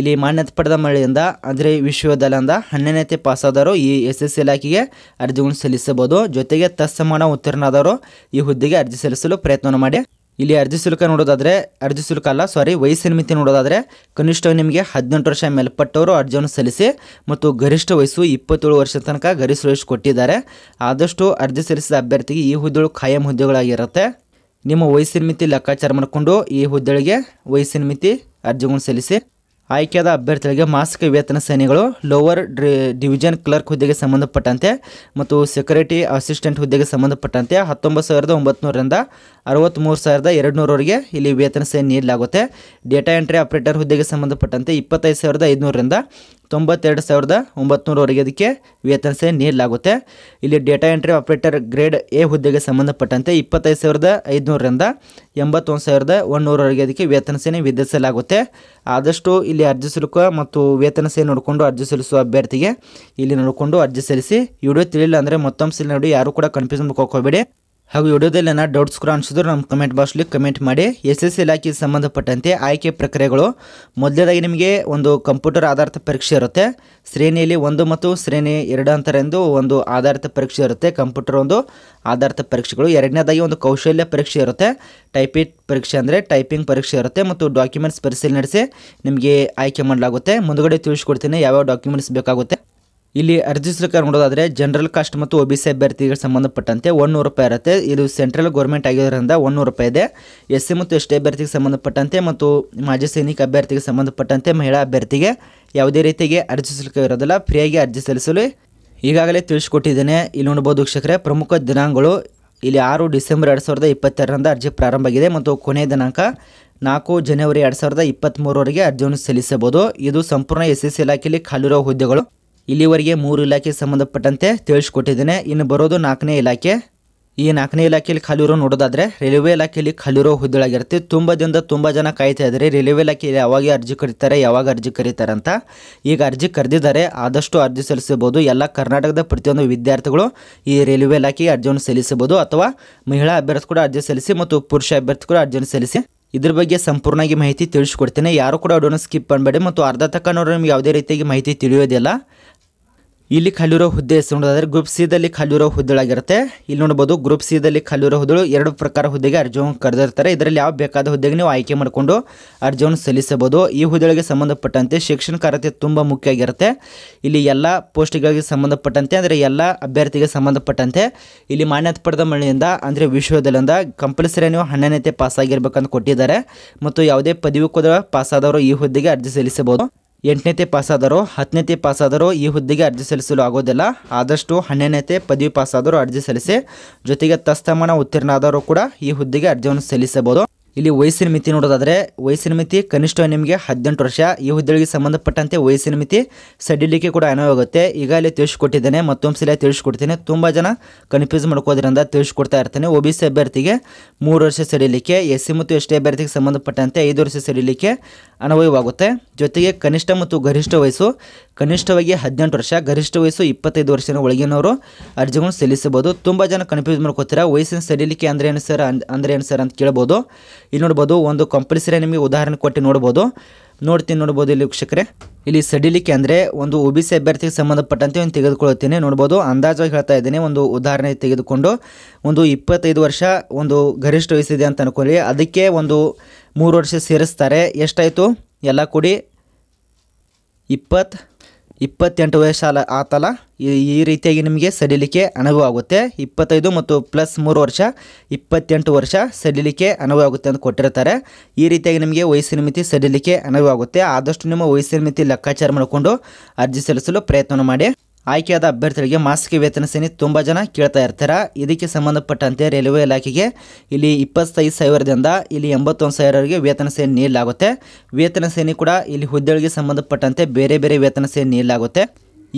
ಇಲ್ಲಿ ಮಾನ್ಯತೆ ಪಡೆದ ಮಳೆಯಿಂದ ಅಂದರೆ ವಿಶ್ವವಿದ್ಯಾಲಯದಿಂದ ಹನ್ನೆರಡನೇ ಪಾಸಾದವರು ಈ ಎಸ್ ಎಸ್ ಇಲಾಖೆಗೆ ಅರ್ಜಿಗಳನ್ನು ಸಲ್ಲಿಸಬಹುದು ಜೊತೆಗೆ ತತ್ಸಮಾನ ಉತ್ತೀರ್ಣಾದವರು ಈ ಹುದ್ದೆಗೆ ಅರ್ಜಿ ಸಲ್ಲಿಸಲು ಪ್ರಯತ್ನವನ್ನು ಮಾಡಿ ಇಲ್ಲಿ ಅರ್ಜಿ ಶುಲ್ಕ ನೋಡೋದಾದರೆ ಅರ್ಜಿ ಶುಲ್ಕ ಅಲ್ಲ ಸಾರಿ ವಯಸ್ಸಿನ ಮಿತಿ ನೋಡೋದಾದರೆ ಕನಿಷ್ಠ ನಿಮಗೆ ಹದಿನೆಂಟು ವರ್ಷ ಮೇಲ್ಪಟ್ಟವರು ಅರ್ಜಿಯನ್ನು ಸಲ್ಲಿಸಿ ಮತ್ತು ಗರಿಷ್ಠ ವಯಸ್ಸು ಇಪ್ಪತ್ತೇಳು ವರ್ಷ ತನಕ ಗರಿಷ್ಠ ವಯಸ್ಸು ಕೊಟ್ಟಿದ್ದಾರೆ ಆದಷ್ಟು ಅರ್ಜಿ ಸಲ್ಲಿಸಿದ ಅಭ್ಯರ್ಥಿಗೆ ಈ ಹುದ್ದೆಗಳು ಖಾಯಂ ಹುದ್ದೆಗಳಾಗಿರುತ್ತೆ ನಿಮ್ಮ ವಯಸ್ಸಿನ ಮಿತಿ ಲೆಕ್ಕಾಚಾರ ಮಾಡಿಕೊಂಡು ಈ ಹುದ್ದೆಗಳಿಗೆ ವಯಸ್ಸಿನ ಮಿತಿ ಅರ್ಜಿಗಳನ್ನು ಸಲ್ಲಿಸಿ ಆಯ್ಕೆಯಾದ ಅಭ್ಯರ್ಥಿಗಳಿಗೆ ಮಾಸಿಕ ವೇತನ ಸೇನೆಗಳು ಲೋವರ್ ಡಿವಿಜನ್ ಕ್ಲರ್ಕ್ ಹುದ್ದೆಗೆ ಸಂಬಂಧಪಟ್ಟಂತೆ ಮತ್ತು ಸೆಕ್ಯುರಿಟಿ ಅಸಿಸ್ಟೆಂಟ್ ಹುದ್ದೆಗೆ ಸಂಬಂಧಪಟ್ಟಂತೆ ಹತ್ತೊಂಬತ್ತು ಸಾವಿರದ ಒಂಬತ್ತುನೂರರಿಂದ ಅರವತ್ತ್ಮೂರು ಸಾವಿರದ ಎರಡುನೂರವರೆಗೆ ಇಲ್ಲಿ ವೇತನ ಸೇನೆ ನೀಡಲಾಗುತ್ತೆ ಡೇಟಾ ಎಂಟ್ರಿ ಆಪರೇಟರ್ ಹುದ್ದೆಗೆ ಸಂಬಂಧಪಟ್ಟಂತೆ ಇಪ್ಪತ್ತೈದು ಸಾವಿರದ ಐದುನೂರರಿಂದ ತೊಂಬತ್ತೆರಡು ಸಾವಿರದ ಒಂಬತ್ತು ಅದಕ್ಕೆ ವೇತನ ಸಹ ನೀಡಲಾಗುತ್ತೆ ಇಲ್ಲಿ data entry operator grade A ಹುದ್ದೆಗೆ ಸಂಬಂಧಪಟ್ಟಂತೆ ಇಪ್ಪತ್ತೈದು ಸಾವಿರದ ಐದುನೂರರಿಂದ ಎಂಬತ್ತೊಂದು ಸಾವಿರದ ಒಂದುನೂರವರೆಗೆ ಅದಕ್ಕೆ ವೇತನ ಸೇನೆ ವಿಧಿಸಲಾಗುತ್ತೆ ಆದಷ್ಟು ಇಲ್ಲಿ ಅರ್ಜಿ ಶುಲ್ಕ ಮತ್ತು ವೇತನ ಸೇನೆ ನೋಡಿಕೊಂಡು ಅರ್ಜಿ ಸಲ್ಲಿಸುವ ಅಭ್ಯರ್ಥಿಗೆ ಇಲ್ಲಿ ನೋಡಿಕೊಂಡು ಅರ್ಜಿ ಸಲ್ಲಿಸಿ ವಿಡಿಯೋ ತಿಳಿಲ್ಲ ಅಂದರೆ ಮತ್ತೊಮ್ಮೆ ಸಲ ನೋಡಿ ಯಾರು ಕೂಡ ಕನ್ಫ್ಯೂಸ್ ಮಾಡ್ಕೋಬೇಡಿ ಹಾಗೂ ವಿಡಿಯೋದಲ್ಲಿ ಏನಾದ್ರು ಡೌಟ್ಸ್ ಕೂಡ ಅನಿಸಿದ್ರು ನಮ್ಮ ಕಮೆಂಟ್ ಬಾಕ್ಸ್ಲಿ ಕಮೆಂಟ್ ಮಾಡಿ ಎಸ್ ಎಸ್ ಇಲಾಖೆಗೆ ಸಂಬಂಧಪಟ್ಟಂತೆ ಆಯ್ಕೆ ಪ್ರಕ್ರಿಯೆಗಳು ಮೊದಲೇದಾಗಿ ನಿಮಗೆ ಒಂದು ಕಂಪ್ಯೂಟರ್ ಆಧಾರಿತ ಪರೀಕ್ಷೆ ಇರುತ್ತೆ ಶ್ರೇಣಿಯಲ್ಲಿ ಒಂದು ಮತ್ತು ಶ್ರೇಣಿ ಎರಡು ಅಂತರೆಂದು ಒಂದು ಆಧಾರಿತ ಪರೀಕ್ಷೆ ಇರುತ್ತೆ ಕಂಪ್ಯೂಟರ್ ಒಂದು ಆಧಾರಿತ ಪರೀಕ್ಷೆಗಳು ಎರಡನೇದಾಗಿ ಒಂದು ಕೌಶಲ್ಯ ಪರೀಕ್ಷೆ ಇರುತ್ತೆ ಟೈಪಿಟ್ ಪರೀಕ್ಷೆ ಅಂದರೆ ಟೈಪಿಂಗ್ ಪರೀಕ್ಷೆ ಇರುತ್ತೆ ಮತ್ತು ಡಾಕ್ಯುಮೆಂಟ್ಸ್ ಪರಿಶೀಲನೆ ನಡೆಸಿ ನಿಮಗೆ ಆಯ್ಕೆ ಮಾಡಲಾಗುತ್ತೆ ಮುಂದುಗಡೆ ತಿಳಿಸ್ಕೊಡ್ತೀನಿ ಯಾವ್ಯಾವ ಡಾಕ್ಯುಮೆಂಟ್ಸ್ ಬೇಕಾಗುತ್ತೆ ಇಲ್ಲಿ ಅರ್ಜಿ ಸ್ವೀಕಾರ ನೋಡೋದಾದರೆ ಜನರಲ್ ಕಾಸ್ಟ್ ಮತ್ತು ಒ ಬಿ ಸಿ ಅಭ್ಯರ್ಥಿಗಳಿಗೆ ಸಂಬಂಧಪಟ್ಟಂತೆ ಒನ್ನೂರು ರೂಪಾಯಿ ಇರುತ್ತೆ ಇದು ಸೆಂಟ್ರಲ್ ಗೌರ್ಮೆಂಟ್ ಆಗಿರೋದ್ರಿಂದ ಒನ್ನೂರು ರೂಪಾಯಿ ಇದೆ ಎಸ್ ಸಿ ಮತ್ತು ಎಸ್ ಟಿ ಅಭ್ಯರ್ಥಿಗೆ ಸಂಬಂಧಪಟ್ಟಂತೆ ಮತ್ತು ಮಾಜಿ ಸೈನಿಕ ಅಭ್ಯರ್ಥಿಗೆ ಸಂಬಂಧಪಟ್ಟಂತೆ ಮಹಿಳಾ ಅಭ್ಯರ್ಥಿಗೆ ಯಾವುದೇ ರೀತಿಗೆ ಅರ್ಜಿ ಶುಲ್ಕ ಇರೋದಿಲ್ಲ ಫ್ರೀಯಾಗಿ ಅರ್ಜಿ ಸಲ್ಲಿಸಲು ಈಗಾಗಲೇ ತಿಳಿಸಿಕೊಟ್ಟಿದ್ದೇನೆ ಇಲ್ಲಿ ನೋಡ್ಬೋದು ವೀಕ್ಷಕರೇ ಪ್ರಮುಖ ದಿನಾಂಕಗಳು ಇಲ್ಲಿ ಆರು ಡಿಸೆಂಬರ್ ಎರಡು ಸಾವಿರದ ಇಪ್ಪತ್ತೆರಡರಿಂದ ಅರ್ಜಿ ಪ್ರಾರಂಭ ಆಗಿದೆ ಮತ್ತು ಕೊನೆಯ ದಿನಾಂಕ ನಾಲ್ಕು ಜನವರಿ ಎರಡು ಸಾವಿರದ ಇಪ್ಪತ್ತ್ಮೂರವರೆಗೆ ಅರ್ಜಿಯನ್ನು ಸಲ್ಲಿಸಬಹುದು ಇದು ಸಂಪೂರ್ಣ ಎಸ್ ಎಸ್ ಇಲಾಖೆಯಲ್ಲಿ ಖಾಲಿರುವ ಹುದ್ದೆಗಳು ಇಲ್ಲಿವರೆಗೆ ಮೂರು ಇಲಾಖೆಗೆ ಸಂಬಂಧಪಟ್ಟಂತೆ ತಿಳಿಸ್ಕೊಟ್ಟಿದ್ದೇನೆ ಇನ್ನು ಬರೋದು ನಾಲ್ಕನೇ ಇಲಾಖೆ ಈ ನಾಲ್ಕನೇ ಇಲಾಖೆಯಲ್ಲಿ ಖಾಲಿರೋ ನೋಡೋದಾದರೆ ರೈಲ್ವೆ ಇಲಾಖೆಯಲ್ಲಿ ಖಾಲಿರೋ ಹುದ್ದೆಗಳಾಗಿರುತ್ತೆ ತುಂಬ ದಿನದ ತುಂಬ ಜನ ಕಾಯ್ತಾ ಇದ್ದಾರೆ ರೈಲ್ವೆ ಇಲಾಖೆಯಲ್ಲಿ ಯಾವಾಗ ಅರ್ಜಿ ಕರೀತಾರೆ ಯಾವಾಗ ಅರ್ಜಿ ಕರೀತಾರೆ ಅಂತ ಈಗ ಅರ್ಜಿ ಕರೆದಿದ್ದಾರೆ ಆದಷ್ಟು ಅರ್ಜಿ ಸಲ್ಲಿಸಬಹುದು ಎಲ್ಲ ಕರ್ನಾಟಕದ ಪ್ರತಿಯೊಂದು ವಿದ್ಯಾರ್ಥಿಗಳು ಈ ರೈಲ್ವೆ ಇಲಾಖೆಗೆ ಅರ್ಜಿಯನ್ನು ಸಲ್ಲಿಸಬಹುದು ಅಥವಾ ಮಹಿಳಾ ಅಭ್ಯರ್ಥಿ ಕೂಡ ಅರ್ಜಿ ಸಲ್ಲಿಸಿ ಮತ್ತು ಪುರುಷ ಅಭ್ಯರ್ಥಿ ಕೂಡ ಅರ್ಜಿಯನ್ನು ಸಲ್ಲಿಸಿ ಇದ್ರ ಬಗ್ಗೆ ಸಂಪೂರ್ಣವಾಗಿ ಮಾಹಿತಿ ತಿಳಿಸ್ಕೊಡ್ತೇನೆ ಯಾರು ಕೂಡ ಅಡೋನ ಸ್ಕಿಪ್ ಮಾಡಬೇಡಿ ಮತ್ತು ಅರ್ಧ ತಕ್ಕ ನೋಡೋ ನಿಮ್ಗೆ ಯಾವುದೇ ರೀತಿಯಾಗಿ ಮಾಹಿತಿ ತಿಳಿಯೋದಿಲ್ಲ ಇಲ್ಲಿ ಖಾಲಿರೋ ಹುದ್ದೆ ಹೆಸರು ನೋಡೋದಾದ್ರೆ ಗ್ರೂಪ್ ದಲ್ಲಿ ಖಾಲಿರೋ ಹುದ್ದೆಳಾಗಿರುತ್ತೆ ಇಲ್ಲಿ ನೋಡಬಹುದು ಗ್ರೂಪ್ ಸಿ ದಲ್ಲಿ ಖಾಲಿರೋ ಹುದ್ದಳು ಎರಡು ಪ್ರಕಾರ ಹುದ್ದೆಗೆ ಅರ್ಜಿಯನ್ನು ಕರೆದಿರ್ತಾರೆ ಇದರಲ್ಲಿ ಯಾವ ಬೇಕಾದ ಹುದ್ದೆಗೆ ನೀವು ಆಯ್ಕೆ ಮಾಡಿಕೊಂಡು ಅರ್ಜಿಯನ್ನು ಸಲ್ಲಿಸಬಹುದು ಈ ಹುದ್ದೆಗಳಿಗೆ ಸಂಬಂಧಪಟ್ಟಂತೆ ಶಿಕ್ಷಣ ಅರ್ಹತೆ ತುಂಬಾ ಮುಖ್ಯ ಆಗಿರುತ್ತೆ ಇಲ್ಲಿ ಎಲ್ಲ ಪೋಸ್ಟ್ಗಳಿಗೆ ಸಂಬಂಧಪಟ್ಟಂತೆ ಅಂದರೆ ಎಲ್ಲ ಅಭ್ಯರ್ಥಿಗೆ ಸಂಬಂಧಪಟ್ಟಂತೆ ಇಲ್ಲಿ ಮಾನ್ಯತೆ ಪಡೆದ ಮಳೆಯಿಂದ ಅಂದರೆ ವಿಶ್ವವಿದ್ಯಾಲಯದಿಂದ ಕಂಪಲ್ಸರಿ ನೀವು ಪಾಸ್ ಆಗಿರ್ಬೇಕಂತ ಕೊಟ್ಟಿದ್ದಾರೆ ಮತ್ತು ಯಾವುದೇ ಪದವಿ ಕೂಡ ಪಾಸಾದವರು ಈ ಹುದ್ದೆಗೆ ಅರ್ಜಿ ಸಲ್ಲಿಸಬಹುದು ಎಂಟನೇತೆ ಪಾಸಾದರೂ ಹತ್ತನೇತೆ ಪಾಸಾದರೂ ಈ ಹುದ್ದೆಗೆ ಅರ್ಜಿ ಸಲ್ಲಿಸಲು ಆಗೋದಿಲ್ಲ ಆದಷ್ಟು ಹನ್ನೆರಡನೇತೆ ಪದವಿ ಪಾಸಾದರೂ ಅರ್ಜಿ ಸಲ್ಲಿಸಿ ಜೊತೆಗೆ ತಸ್ತಮಾನ ಉತ್ತೀರ್ಣ ಕೂಡ ಈ ಹುದ್ದೆಗೆ ಅರ್ಜಿಯನ್ನು ಸಲ್ಲಿಸಬಹುದು ಇಲ್ಲಿ ವಯಸ್ಸಿನ ಮಿತಿ ನೋಡೋದಾದರೆ ವಯಸ್ಸಿನ ಮಿತಿ ಕನಿಷ್ಠ ನಿಮಗೆ ಹದಿನೆಂಟು ವರ್ಷ ಈ ಹುದ್ದೆಗಳಿಗೆ ಸಂಬಂಧಪಟ್ಟಂತೆ ವಯಸ್ಸಿನ ಮಿತಿ ಸಡಿಲಿಕ್ಕೆ ಕೂಡ ಈಗ ಅಲ್ಲಿ ತಿಳಿಸ್ಕೊಟ್ಟಿದ್ದೇನೆ ಮತ್ತೊಂದು ಸಲ ತಿಳಿಸ್ಕೊಡ್ತೀನಿ ತುಂಬ ಜನ ಕನ್ಫ್ಯೂಸ್ ಮಾಡ್ಕೋದ್ರಿಂದ ತಿಳಿಸ್ಕೊಡ್ತಾ ಇರ್ತಾನೆ ಒ ಬಿ ಸಿ ಅಭ್ಯರ್ಥಿಗೆ ಮೂರು ವರ್ಷ ಸಡಿಲಿಕ್ಕೆ ಎಸ್ ಸಿ ಮತ್ತು ಎಸ್ ಟಿ ಅಭ್ಯರ್ಥಿಗೆ ಸಂಬಂಧಪಟ್ಟಂತೆ ಐದು ವರ್ಷ ಸಡಿಲಿಕ್ಕೆ ಅನ್ವಯವಾಗುತ್ತೆ ಜೊತೆಗೆ ಕನಿಷ್ಠ ಮತ್ತು ಗರಿಷ್ಠ ವಯಸ್ಸು ಕನಿಷ್ಠವಾಗಿ ಹದಿನೆಂಟು ವರ್ಷ ಗರಿಷ್ಠ ವಯಸ್ಸು ಇಪ್ಪತ್ತೈದು ವರ್ಷದ ಒಳಗಿನವರು ಅರ್ಜಿಗಳನ್ನು ಸಲ್ಲಿಸಬಹುದು ತುಂಬ ಜನ ಕನ್ಫ್ಯೂಸ್ ಮಾಡ್ಕೋತೀರ ವಯಸ್ಸಿನ ಸಡಿಲಿಕೆ ಅಂದರೆ ಏನು ಸರ್ ಅಂದರೆ ಏನು ಸರ್ ಅಂತ ಕೇಳ್ಬೋದು ಇಲ್ಲಿ ನೋಡ್ಬೋದು ಒಂದು ಕಂಪಲ್ಸರಿ ನಿಮಗೆ ಉದಾಹರಣೆ ಕೊಟ್ಟು ನೋಡ್ಬೋದು ನೋಡ್ತೀನಿ ನೋಡ್ಬೋದು ಇಲ್ಲಿ ವೀಕ್ಷಕರೇ ಇಲ್ಲಿ ಸಡಿಲಿಕೆ ಅಂದರೆ ಒಂದು ಒ ಬಿ ಸಿ ಅಭ್ಯರ್ಥಿಗೆ ಸಂಬಂಧಪಟ್ಟಂತೆ ಒಂದು ತೆಗೆದುಕೊಳ್ಳುತ್ತೇನೆ ನೋಡ್ಬೋದು ಅಂದಾಜವಾಗಿ ಹೇಳ್ತಾ ಇದ್ದೀನಿ ಒಂದು ಉದಾಹರಣೆ ತೆಗೆದುಕೊಂಡು ಒಂದು ಇಪ್ಪತ್ತೈದು ವರ್ಷ ಒಂದು ಗರಿಷ್ಠ ವಯಸ್ಸಿದೆ ಅಂತ ಅನ್ಕೊಳ್ಳಿ ಅದಕ್ಕೆ ಒಂದು ಮೂರು ವರ್ಷ ಸೇರಿಸ್ತಾರೆ ಎಷ್ಟಾಯಿತು ಎಲ್ಲ ಕೂಡಿ ಇಪ್ಪತ್ತು ಇಪ್ಪತ್ತೆಂಟು ವಯಸ್ಸಾಲ ಆತಲ್ಲ ಈ ರೀತಿಯಾಗಿ ನಿಮಗೆ ಸಡಿಲಿಕೆ ಆಗುತ್ತೆ ಇಪ್ಪತ್ತೈದು ಮತ್ತು ಪ್ಲಸ್ ಮೂರು ವರ್ಷ ಇಪ್ಪತ್ತೆಂಟು ವರ್ಷ ಸಡಿಲಿಕೆ ಆಗುತ್ತೆ ಅಂತ ಕೊಟ್ಟಿರ್ತಾರೆ ಈ ರೀತಿಯಾಗಿ ನಿಮಗೆ ವಯಸ್ಸಿನ ಮಿತಿ ಸಡಿಲಿಕೆ ಆಗುತ್ತೆ ಆದಷ್ಟು ನಿಮ್ಮ ವಯಸ್ಸಿನ ಮಿತಿ ಲೆಕ್ಕಾಚಾರ ಮಾಡಿಕೊಂಡು ಅರ್ಜಿ ಸಲ್ಲಿಸಲು ಪ್ರಯತ್ನ ಮಾಡಿ ಆಯ್ಕೆಯಾದ ಅಭ್ಯರ್ಥಿಗಳಿಗೆ ಮಾಸಿಕ ವೇತನ ಸೇನೆ ತುಂಬ ಜನ ಕೇಳ್ತಾ ಇರ್ತಾರೆ ಇದಕ್ಕೆ ಸಂಬಂಧಪಟ್ಟಂತೆ ರೈಲ್ವೆ ಇಲಾಖೆಗೆ ಇಲ್ಲಿ ಇಪ್ಪತ್ತೈದು ಸಾವಿರದಿಂದ ಇಲ್ಲಿ ಎಂಬತ್ತೊಂದು ಸಾವಿರವರೆಗೆ ವೇತನ ಸೇನೆ ನೀಡಲಾಗುತ್ತೆ ವೇತನ ಸೇನೆ ಕೂಡ ಇಲ್ಲಿ ಹುದ್ದೆಗಳಿಗೆ ಸಂಬಂಧಪಟ್ಟಂತೆ ಬೇರೆ ಬೇರೆ ವೇತನ ಸೇನೆ ನೀಡಲಾಗುತ್ತೆ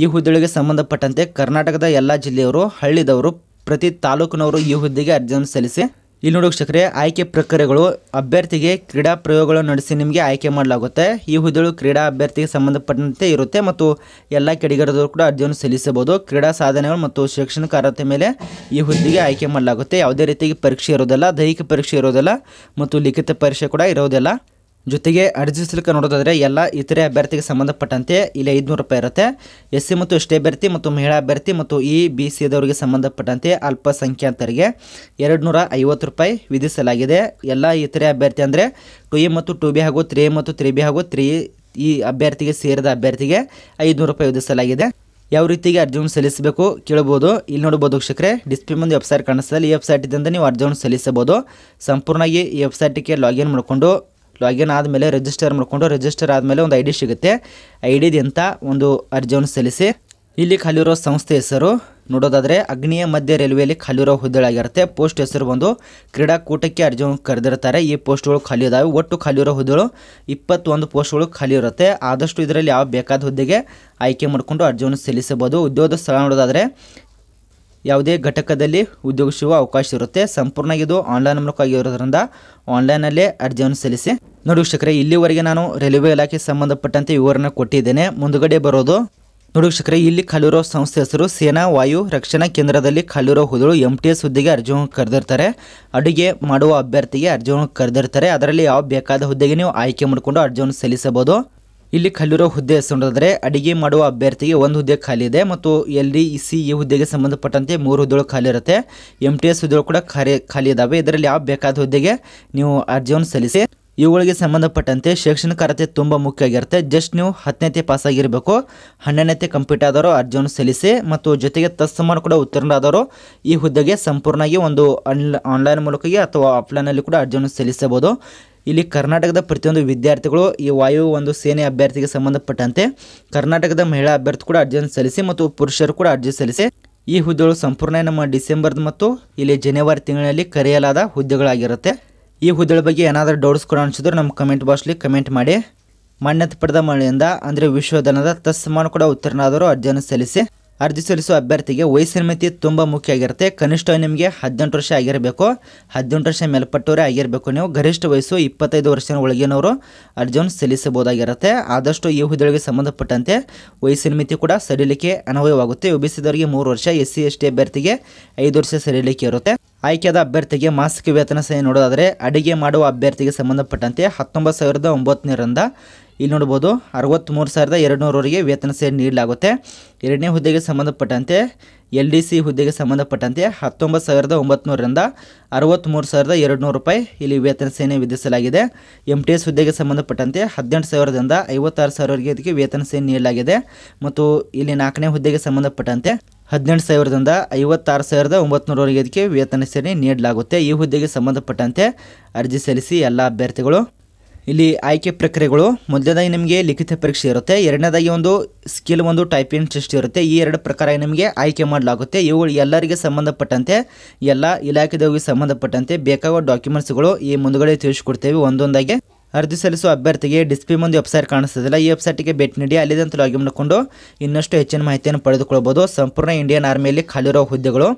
ಈ ಹುದ್ದೆಗಳಿಗೆ ಸಂಬಂಧಪಟ್ಟಂತೆ ಕರ್ನಾಟಕದ ಎಲ್ಲ ಜಿಲ್ಲೆಯವರು ಹಳ್ಳಿದವರು ಪ್ರತಿ ತಾಲೂಕಿನವರು ಈ ಹುದ್ದೆಗೆ ಅರ್ಜಿಯನ್ನು ಸಲ್ಲಿಸಿ ಇಲ್ಲಿ ನೋಡಿ ವೀಕ್ಷಕರೇ ಆಯ್ಕೆ ಪ್ರಕ್ರಿಯೆಗಳು ಅಭ್ಯರ್ಥಿಗೆ ಕ್ರೀಡಾ ಪ್ರಯೋಗಗಳನ್ನು ನಡೆಸಿ ನಿಮಗೆ ಆಯ್ಕೆ ಮಾಡಲಾಗುತ್ತೆ ಈ ಹುದ್ದೆಗಳು ಕ್ರೀಡಾ ಅಭ್ಯರ್ಥಿಗೆ ಸಂಬಂಧಪಟ್ಟಂತೆ ಇರುತ್ತೆ ಮತ್ತು ಎಲ್ಲ ಕೆಡಿಗರದವರು ಕೂಡ ಅರ್ಜಿಯನ್ನು ಸಲ್ಲಿಸಬಹುದು ಕ್ರೀಡಾ ಸಾಧನೆಗಳು ಮತ್ತು ಶೈಕ್ಷಣಿಕ ಅರ್ಹತೆ ಮೇಲೆ ಈ ಹುದ್ದೆಗೆ ಆಯ್ಕೆ ಮಾಡಲಾಗುತ್ತೆ ಯಾವುದೇ ರೀತಿಯ ಪರೀಕ್ಷೆ ಇರೋದಿಲ್ಲ ದೈಹಿಕ ಪರೀಕ್ಷೆ ಇರೋದಿಲ್ಲ ಮತ್ತು ಲಿಖಿತ ಪರೀಕ್ಷೆ ಕೂಡ ಇರೋದಿಲ್ಲ ಜೊತೆಗೆ ಅರ್ಜಿ ಸಲ್ಲಿಕ ನೋಡೋದಾದರೆ ಎಲ್ಲ ಇತರೆ ಅಭ್ಯರ್ಥಿಗೆ ಸಂಬಂಧಪಟ್ಟಂತೆ ಇಲ್ಲಿ ಐದುನೂರು ರೂಪಾಯಿ ಇರುತ್ತೆ ಎಸ್ ಸಿ ಮತ್ತು ಎಸ್ ಅಭ್ಯರ್ಥಿ ಮತ್ತು ಮಹಿಳಾ ಅಭ್ಯರ್ಥಿ ಮತ್ತು ಇ ಬಿ ಸಿ ಸಿದವರಿಗೆ ಸಂಬಂಧಪಟ್ಟಂತೆ ಅಲ್ಪಸಂಖ್ಯಾತರಿಗೆ ಎರಡು ನೂರ ಐವತ್ತು ರೂಪಾಯಿ ವಿಧಿಸಲಾಗಿದೆ ಎಲ್ಲ ಇತರೆ ಅಭ್ಯರ್ಥಿ ಅಂದರೆ ಟು ಎ ಮತ್ತು ಟು ಬಿ ಹಾಗೂ ತ್ರೀ ಎ ಮತ್ತು ತ್ರೀ ಬಿ ಹಾಗೂ ತ್ರೀ ಈ ಅಭ್ಯರ್ಥಿಗೆ ಸೇರಿದ ಅಭ್ಯರ್ಥಿಗೆ ಐದುನೂರು ರೂಪಾಯಿ ವಿಧಿಸಲಾಗಿದೆ ಯಾವ ರೀತಿಗೆ ಅರ್ಜಿಯನ್ನು ಸಲ್ಲಿಸಬೇಕು ಕೇಳಬಹುದು ಇಲ್ಲಿ ನೋಡಬಹುದು ವೀಕ್ಷಕರೇ ಡಿಸ್ಪ್ಲೇ ಮುಂದೆ ವೆಬ್ಸೈಟ್ ಕಾಣಿಸ್ತದೆ ಈ ಇದ್ದಂತೆ ನೀವು ಅರ್ಜಿಯನ್ನು ಸಲ್ಲಿಸಬಹುದು ಸಂಪೂರ್ಣವಾಗಿ ಈ ವೆಬ್ಸೈಟಿಗೆ ಲಾಗಿನ್ ಮಾಡಿಕೊಂಡು ಲಾಗಿನ್ ಆದಮೇಲೆ ರಿಜಿಸ್ಟರ್ ಮಾಡಿಕೊಂಡು ರಿಜಿಸ್ಟರ್ ಆದಮೇಲೆ ಒಂದು ಐ ಡಿ ಸಿಗುತ್ತೆ ಐ ಡಿದಿಂತ ಒಂದು ಅರ್ಜಿಯನ್ನು ಸಲ್ಲಿಸಿ ಇಲ್ಲಿ ಖಾಲಿರೋ ಸಂಸ್ಥೆ ಹೆಸರು ನೋಡೋದಾದರೆ ಅಗ್ನಿಯ ಮಧ್ಯ ರೈಲ್ವೆಯಲ್ಲಿ ಖಾಲಿರೋ ಹುದ್ದೆಗಳಾಗಿರುತ್ತೆ ಪೋಸ್ಟ್ ಹೆಸರು ಬಂದು ಕ್ರೀಡಾಕೂಟಕ್ಕೆ ಅರ್ಜಿಯನ್ನು ಕರೆದಿರ್ತಾರೆ ಈ ಪೋಸ್ಟ್ಗಳು ಖಾಲಿ ಇದಾವೆ ಒಟ್ಟು ಖಾಲಿರೋ ಹುದ್ದೆಗಳು ಇಪ್ಪತ್ತೊಂದು ಪೋಸ್ಟ್ಗಳು ಖಾಲಿ ಇರುತ್ತೆ ಆದಷ್ಟು ಇದರಲ್ಲಿ ಯಾವ ಬೇಕಾದ ಹುದ್ದೆಗೆ ಆಯ್ಕೆ ಮಾಡಿಕೊಂಡು ಅರ್ಜಿಯನ್ನು ಸಲ್ಲಿಸಬಹುದು ಉದ್ಯೋಗದ ಸ್ಥಳ ನೋಡೋದಾದರೆ ಯಾವುದೇ ಘಟಕದಲ್ಲಿ ಉದ್ಯೋಗಿಸುವ ಅವಕಾಶ ಇರುತ್ತೆ ಸಂಪೂರ್ಣ ಇದು ಆನ್ಲೈನ್ ಮೂಲಕ ಆಗಿರೋದ್ರಿಂದ ಆನ್ಲೈನಲ್ಲೇ ಅರ್ಜಿಯನ್ನು ಸಲ್ಲಿಸಿ ನೋಡಿ ವೀಕ್ಷಕರೇ ಇಲ್ಲಿವರೆಗೆ ನಾನು ರೈಲ್ವೆ ಇಲಾಖೆ ಸಂಬಂಧಪಟ್ಟಂತೆ ವಿವರಣೆ ಕೊಟ್ಟಿದ್ದೇನೆ ಮುಂದುಗಡೆ ಬರೋದು ನೋಡಿ ವೀಕ್ಷಕರೇ ಇಲ್ಲಿ ಖಾಲಿರೋ ಸಂಸ್ಥೆ ಹೆಸರು ಸೇನಾ ವಾಯು ರಕ್ಷಣಾ ಕೇಂದ್ರದಲ್ಲಿ ಖಾಲಿರೋ ಹುದುಳು ಎಂ ಟಿ ಎಸ್ ಹುದ್ದೆಗೆ ಅರ್ಜಿಯನ್ನು ಕರೆದಿರ್ತಾರೆ ಅಡುಗೆ ಮಾಡುವ ಅಭ್ಯರ್ಥಿಗೆ ಅರ್ಜಿಯನ್ನು ಕರೆದಿರ್ತಾರೆ ಅದರಲ್ಲಿ ಯಾವ ಬೇಕಾದ ಹುದ್ದೆಗೆ ನೀವು ಆಯ್ಕೆ ಮಾಡಿಕೊಂಡು ಅರ್ಜಿಯನ್ನು ಸಲ್ಲಿಸಬಹುದು ಇಲ್ಲಿ ಖಾಲಿರೋ ಹುದ್ದೆ ಹೆಸರು ಅಡಿಗೆ ಮಾಡುವ ಅಭ್ಯರ್ಥಿಗೆ ಒಂದು ಹುದ್ದೆ ಖಾಲಿ ಇದೆ ಮತ್ತು ಎಲ್ ಡಿ ಸಿ ಈ ಹುದ್ದೆಗೆ ಸಂಬಂಧಪಟ್ಟಂತೆ ಮೂರು ಹುದ್ದೆಗಳು ಖಾಲಿ ಇರುತ್ತೆ ಎಂ ಟಿ ಎಸ್ ಹುದ್ದೆಗಳು ಕೂಡ ಖಾಲಿ ಖಾಲಿ ಇದಾವೆ ಇದರಲ್ಲಿ ಯಾವ ಬೇಕಾದ ಹುದ್ದೆಗೆ ನೀವು ಅರ್ಜಿಯನ್ನು ಸಲ್ಲಿಸಿ ಇವುಗಳಿಗೆ ಸಂಬಂಧಪಟ್ಟಂತೆ ಶೈಕ್ಷಣಿಕ ಅರ್ಹತೆ ತುಂಬ ಮುಖ್ಯ ಆಗಿರುತ್ತೆ ಜಸ್ಟ್ ನೀವು ಹತ್ತನೇತೆ ಆಗಿರಬೇಕು ಹನ್ನೆರಡನೇತೆ ಕಂಪ್ಲೀಟ್ ಆದರೂ ಅರ್ಜಿಯನ್ನು ಸಲ್ಲಿಸಿ ಮತ್ತು ಜೊತೆಗೆ ತತ್ಸಮಾನ ಕೂಡ ಉತ್ತೀರ್ಣರಾದರೂ ಈ ಹುದ್ದೆಗೆ ಸಂಪೂರ್ಣವಾಗಿ ಒಂದು ಆನ್ಲೈನ್ ಮೂಲಕ ಅಥವಾ ಆಫ್ಲೈನಲ್ಲಿ ಕೂಡ ಅರ್ಜಿಯನ್ನು ಸಲ್ಲಿಸಬಹುದು ಇಲ್ಲಿ ಕರ್ನಾಟಕದ ಪ್ರತಿಯೊಂದು ವಿದ್ಯಾರ್ಥಿಗಳು ಈ ವಾಯು ಒಂದು ಸೇನೆ ಅಭ್ಯರ್ಥಿಗೆ ಸಂಬಂಧಪಟ್ಟಂತೆ ಕರ್ನಾಟಕದ ಮಹಿಳಾ ಅಭ್ಯರ್ಥಿ ಕೂಡ ಅರ್ಜಿಯನ್ನು ಸಲ್ಲಿಸಿ ಮತ್ತು ಪುರುಷರು ಕೂಡ ಅರ್ಜಿ ಸಲ್ಲಿಸಿ ಈ ಹುದ್ದೆಗಳು ಸಂಪೂರ್ಣ ನಮ್ಮ ಡಿಸೆಂಬರ್ ಮತ್ತು ಇಲ್ಲಿ ಜನವರಿ ತಿಂಗಳಲ್ಲಿ ಕರೆಯಲಾದ ಹುದ್ದೆಗಳಾಗಿರುತ್ತೆ ಈ ಹುದ್ದೆಗಳ ಬಗ್ಗೆ ಏನಾದರೂ ಡೌಟ್ಸ್ ಕೂಡ ಅನಿಸಿದ್ರು ನಮ್ಮ ಕಮೆಂಟ್ ಬಾಕ್ಸ್ಲಿ ಕಮೆಂಟ್ ಮಾಡಿ ಮಾನ್ಯತೆ ಪಡೆದ ಮಳೆಯಿಂದ ಅಂದರೆ ವಿಶ್ವಧನದ ತಸ್ಮಾನ್ ಕೂಡ ಉತ್ತರನಾದರೂ ಅರ್ಜಿಯನ್ನು ಸಲ್ಲಿಸಿ ಅರ್ಜಿ ಸಲ್ಲಿಸುವ ಅಭ್ಯರ್ಥಿಗೆ ವಯಸ್ಸಿನ ಮಿತಿ ತುಂಬ ಮುಖ್ಯ ಆಗಿರುತ್ತೆ ಕನಿಷ್ಠ ನಿಮಗೆ ಹದಿನೆಂಟು ವರ್ಷ ಆಗಿರಬೇಕು ಹದಿನೆಂಟು ವರ್ಷ ಮೇಲ್ಪಟ್ಟವರೇ ಆಗಿರಬೇಕು ನೀವು ಗರಿಷ್ಠ ವಯಸ್ಸು ಇಪ್ಪತ್ತೈದು ವರ್ಷದ ಒಳಗಿನವರು ಅರ್ಜಿಯನ್ನು ಸಲ್ಲಿಸಬಹುದಾಗಿರುತ್ತೆ ಆದಷ್ಟು ಈ ಹುದ್ದೆಗಳಿಗೆ ಸಂಬಂಧಪಟ್ಟಂತೆ ವಯಸ್ಸಿನ ಮಿತಿ ಕೂಡ ಸಡಿಲಿಕೆ ಅನ್ವಯವಾಗುತ್ತೆ ಒಬಿಸಿದವರಿಗೆ ಮೂರು ವರ್ಷ ಎಸ್ ಸಿ ಎಸ್ ಟಿ ಅಭ್ಯರ್ಥಿಗೆ ಐದು ವರ್ಷ ಸಡಿಲಿಕ್ಕೆ ಇರುತ್ತೆ ಆಯ್ಕೆಯಾದ ಅಭ್ಯರ್ಥಿಗೆ ಮಾಸಿಕ ವೇತನ ಸಹ ನೋಡೋದಾದರೆ ಅಡಿಗೆ ಮಾಡುವ ಅಭ್ಯರ್ಥಿಗೆ ಸಂಬಂಧಪಟ್ಟಂತೆ ಹತ್ತೊಂಬತ್ತು ಸಾವಿರದ ಒಂಬತ್ತನೇರಿಂದ ಇಲ್ಲಿ ನೋಡ್ಬೋದು ಅರವತ್ತ್ಮೂರು ಸಾವಿರದ ಎರಡು ವೇತನ ಸೇರಿ ನೀಡಲಾಗುತ್ತೆ ಎರಡನೇ ಹುದ್ದೆಗೆ ಸಂಬಂಧಪಟ್ಟಂತೆ ಎಲ್ ಡಿ ಸಿ ಹುದ್ದೆಗೆ ಸಂಬಂಧಪಟ್ಟಂತೆ ಹತ್ತೊಂಬತ್ತು ಸಾವಿರದ ಒಂಬತ್ತು ಅರವತ್ತ್ಮೂರು ಸಾವಿರದ ಎರಡು ನೂರು ರೂಪಾಯಿ ಇಲ್ಲಿ ವೇತನ ಸೇನೆ ವಿಧಿಸಲಾಗಿದೆ ಎಮ್ ಟಿ ಎಸ್ ಹುದ್ದೆಗೆ ಸಂಬಂಧಪಟ್ಟಂತೆ ಹದಿನೆಂಟು ಸಾವಿರದಿಂದ ಐವತ್ತಾರು ಸಾವಿರವರೆಗೆ ಇದಕ್ಕೆ ವೇತನ ಸೇನೆ ನೀಡಲಾಗಿದೆ ಮತ್ತು ಇಲ್ಲಿ ನಾಲ್ಕನೇ ಹುದ್ದೆಗೆ ಸಂಬಂಧಪಟ್ಟಂತೆ ಹದಿನೆಂಟು ಸಾವಿರದಿಂದ ಐವತ್ತಾರು ಸಾವಿರದ ಒಂಬತ್ತು ಇದಕ್ಕೆ ವೇತನ ಸೇನೆ ನೀಡಲಾಗುತ್ತೆ ಈ ಹುದ್ದೆಗೆ ಸಂಬಂಧಪಟ್ಟಂತೆ ಅರ್ಜಿ ಸಲ್ಲಿಸಿ ಎಲ್ಲ ಅಭ್ಯರ್ಥಿಗಳು ಇಲ್ಲಿ ಆಯ್ಕೆ ಪ್ರಕ್ರಿಯೆಗಳು ಮೊದಲನೇದಾಗಿ ನಿಮಗೆ ಲಿಖಿತ ಪರೀಕ್ಷೆ ಇರುತ್ತೆ ಎರಡನೇದಾಗಿ ಒಂದು ಸ್ಕಿಲ್ ಒಂದು ಟೈಪಿಂಗ್ ಟೆಸ್ಟ್ ಇರುತ್ತೆ ಈ ಎರಡು ಪ್ರಕಾರ ನಿಮಗೆ ಆಯ್ಕೆ ಮಾಡಲಾಗುತ್ತೆ ಇವುಗಳು ಎಲ್ಲರಿಗೆ ಸಂಬಂಧಪಟ್ಟಂತೆ ಎಲ್ಲ ಇಲಾಖೆದವರಿಗೆ ಸಂಬಂಧಪಟ್ಟಂತೆ ಬೇಕಾಗುವ ಡಾಕ್ಯುಮೆಂಟ್ಸ್ಗಳು ಈ ಮುಂದುಗಡೆ ತಿಳಿಸ್ಕೊಡ್ತೇವೆ ಒಂದೊಂದಾಗಿ ಅರ್ಜಿ ಸಲ್ಲಿಸುವ ಅಭ್ಯರ್ಥಿಗೆ ಡಿಸ್ಪ್ಲೇ ಮುಂದೆ ವೆಬ್ಸೈಟ್ ಕಾಣಿಸ್ತದಲ್ಲ ಈ ವೆಬ್ಸೈಟ್ಗೆ ಭೇಟಿ ನೀಡಿ ಅಲ್ಲಿದಂತ ಲಾಗಿನ್ ಮಾಡಿಕೊಂಡು ಇನ್ನಷ್ಟು ಹೆಚ್ಚಿನ ಮಾಹಿತಿಯನ್ನು ಪಡೆದುಕೊಳ್ಳಬಹುದು ಸಂಪೂರ್ಣ ಇಂಡಿಯನ್ ಆರ್ಮಿಯಲ್ಲಿ ಖಾಲಿರೋ ಹುದ್ದೆಗಳು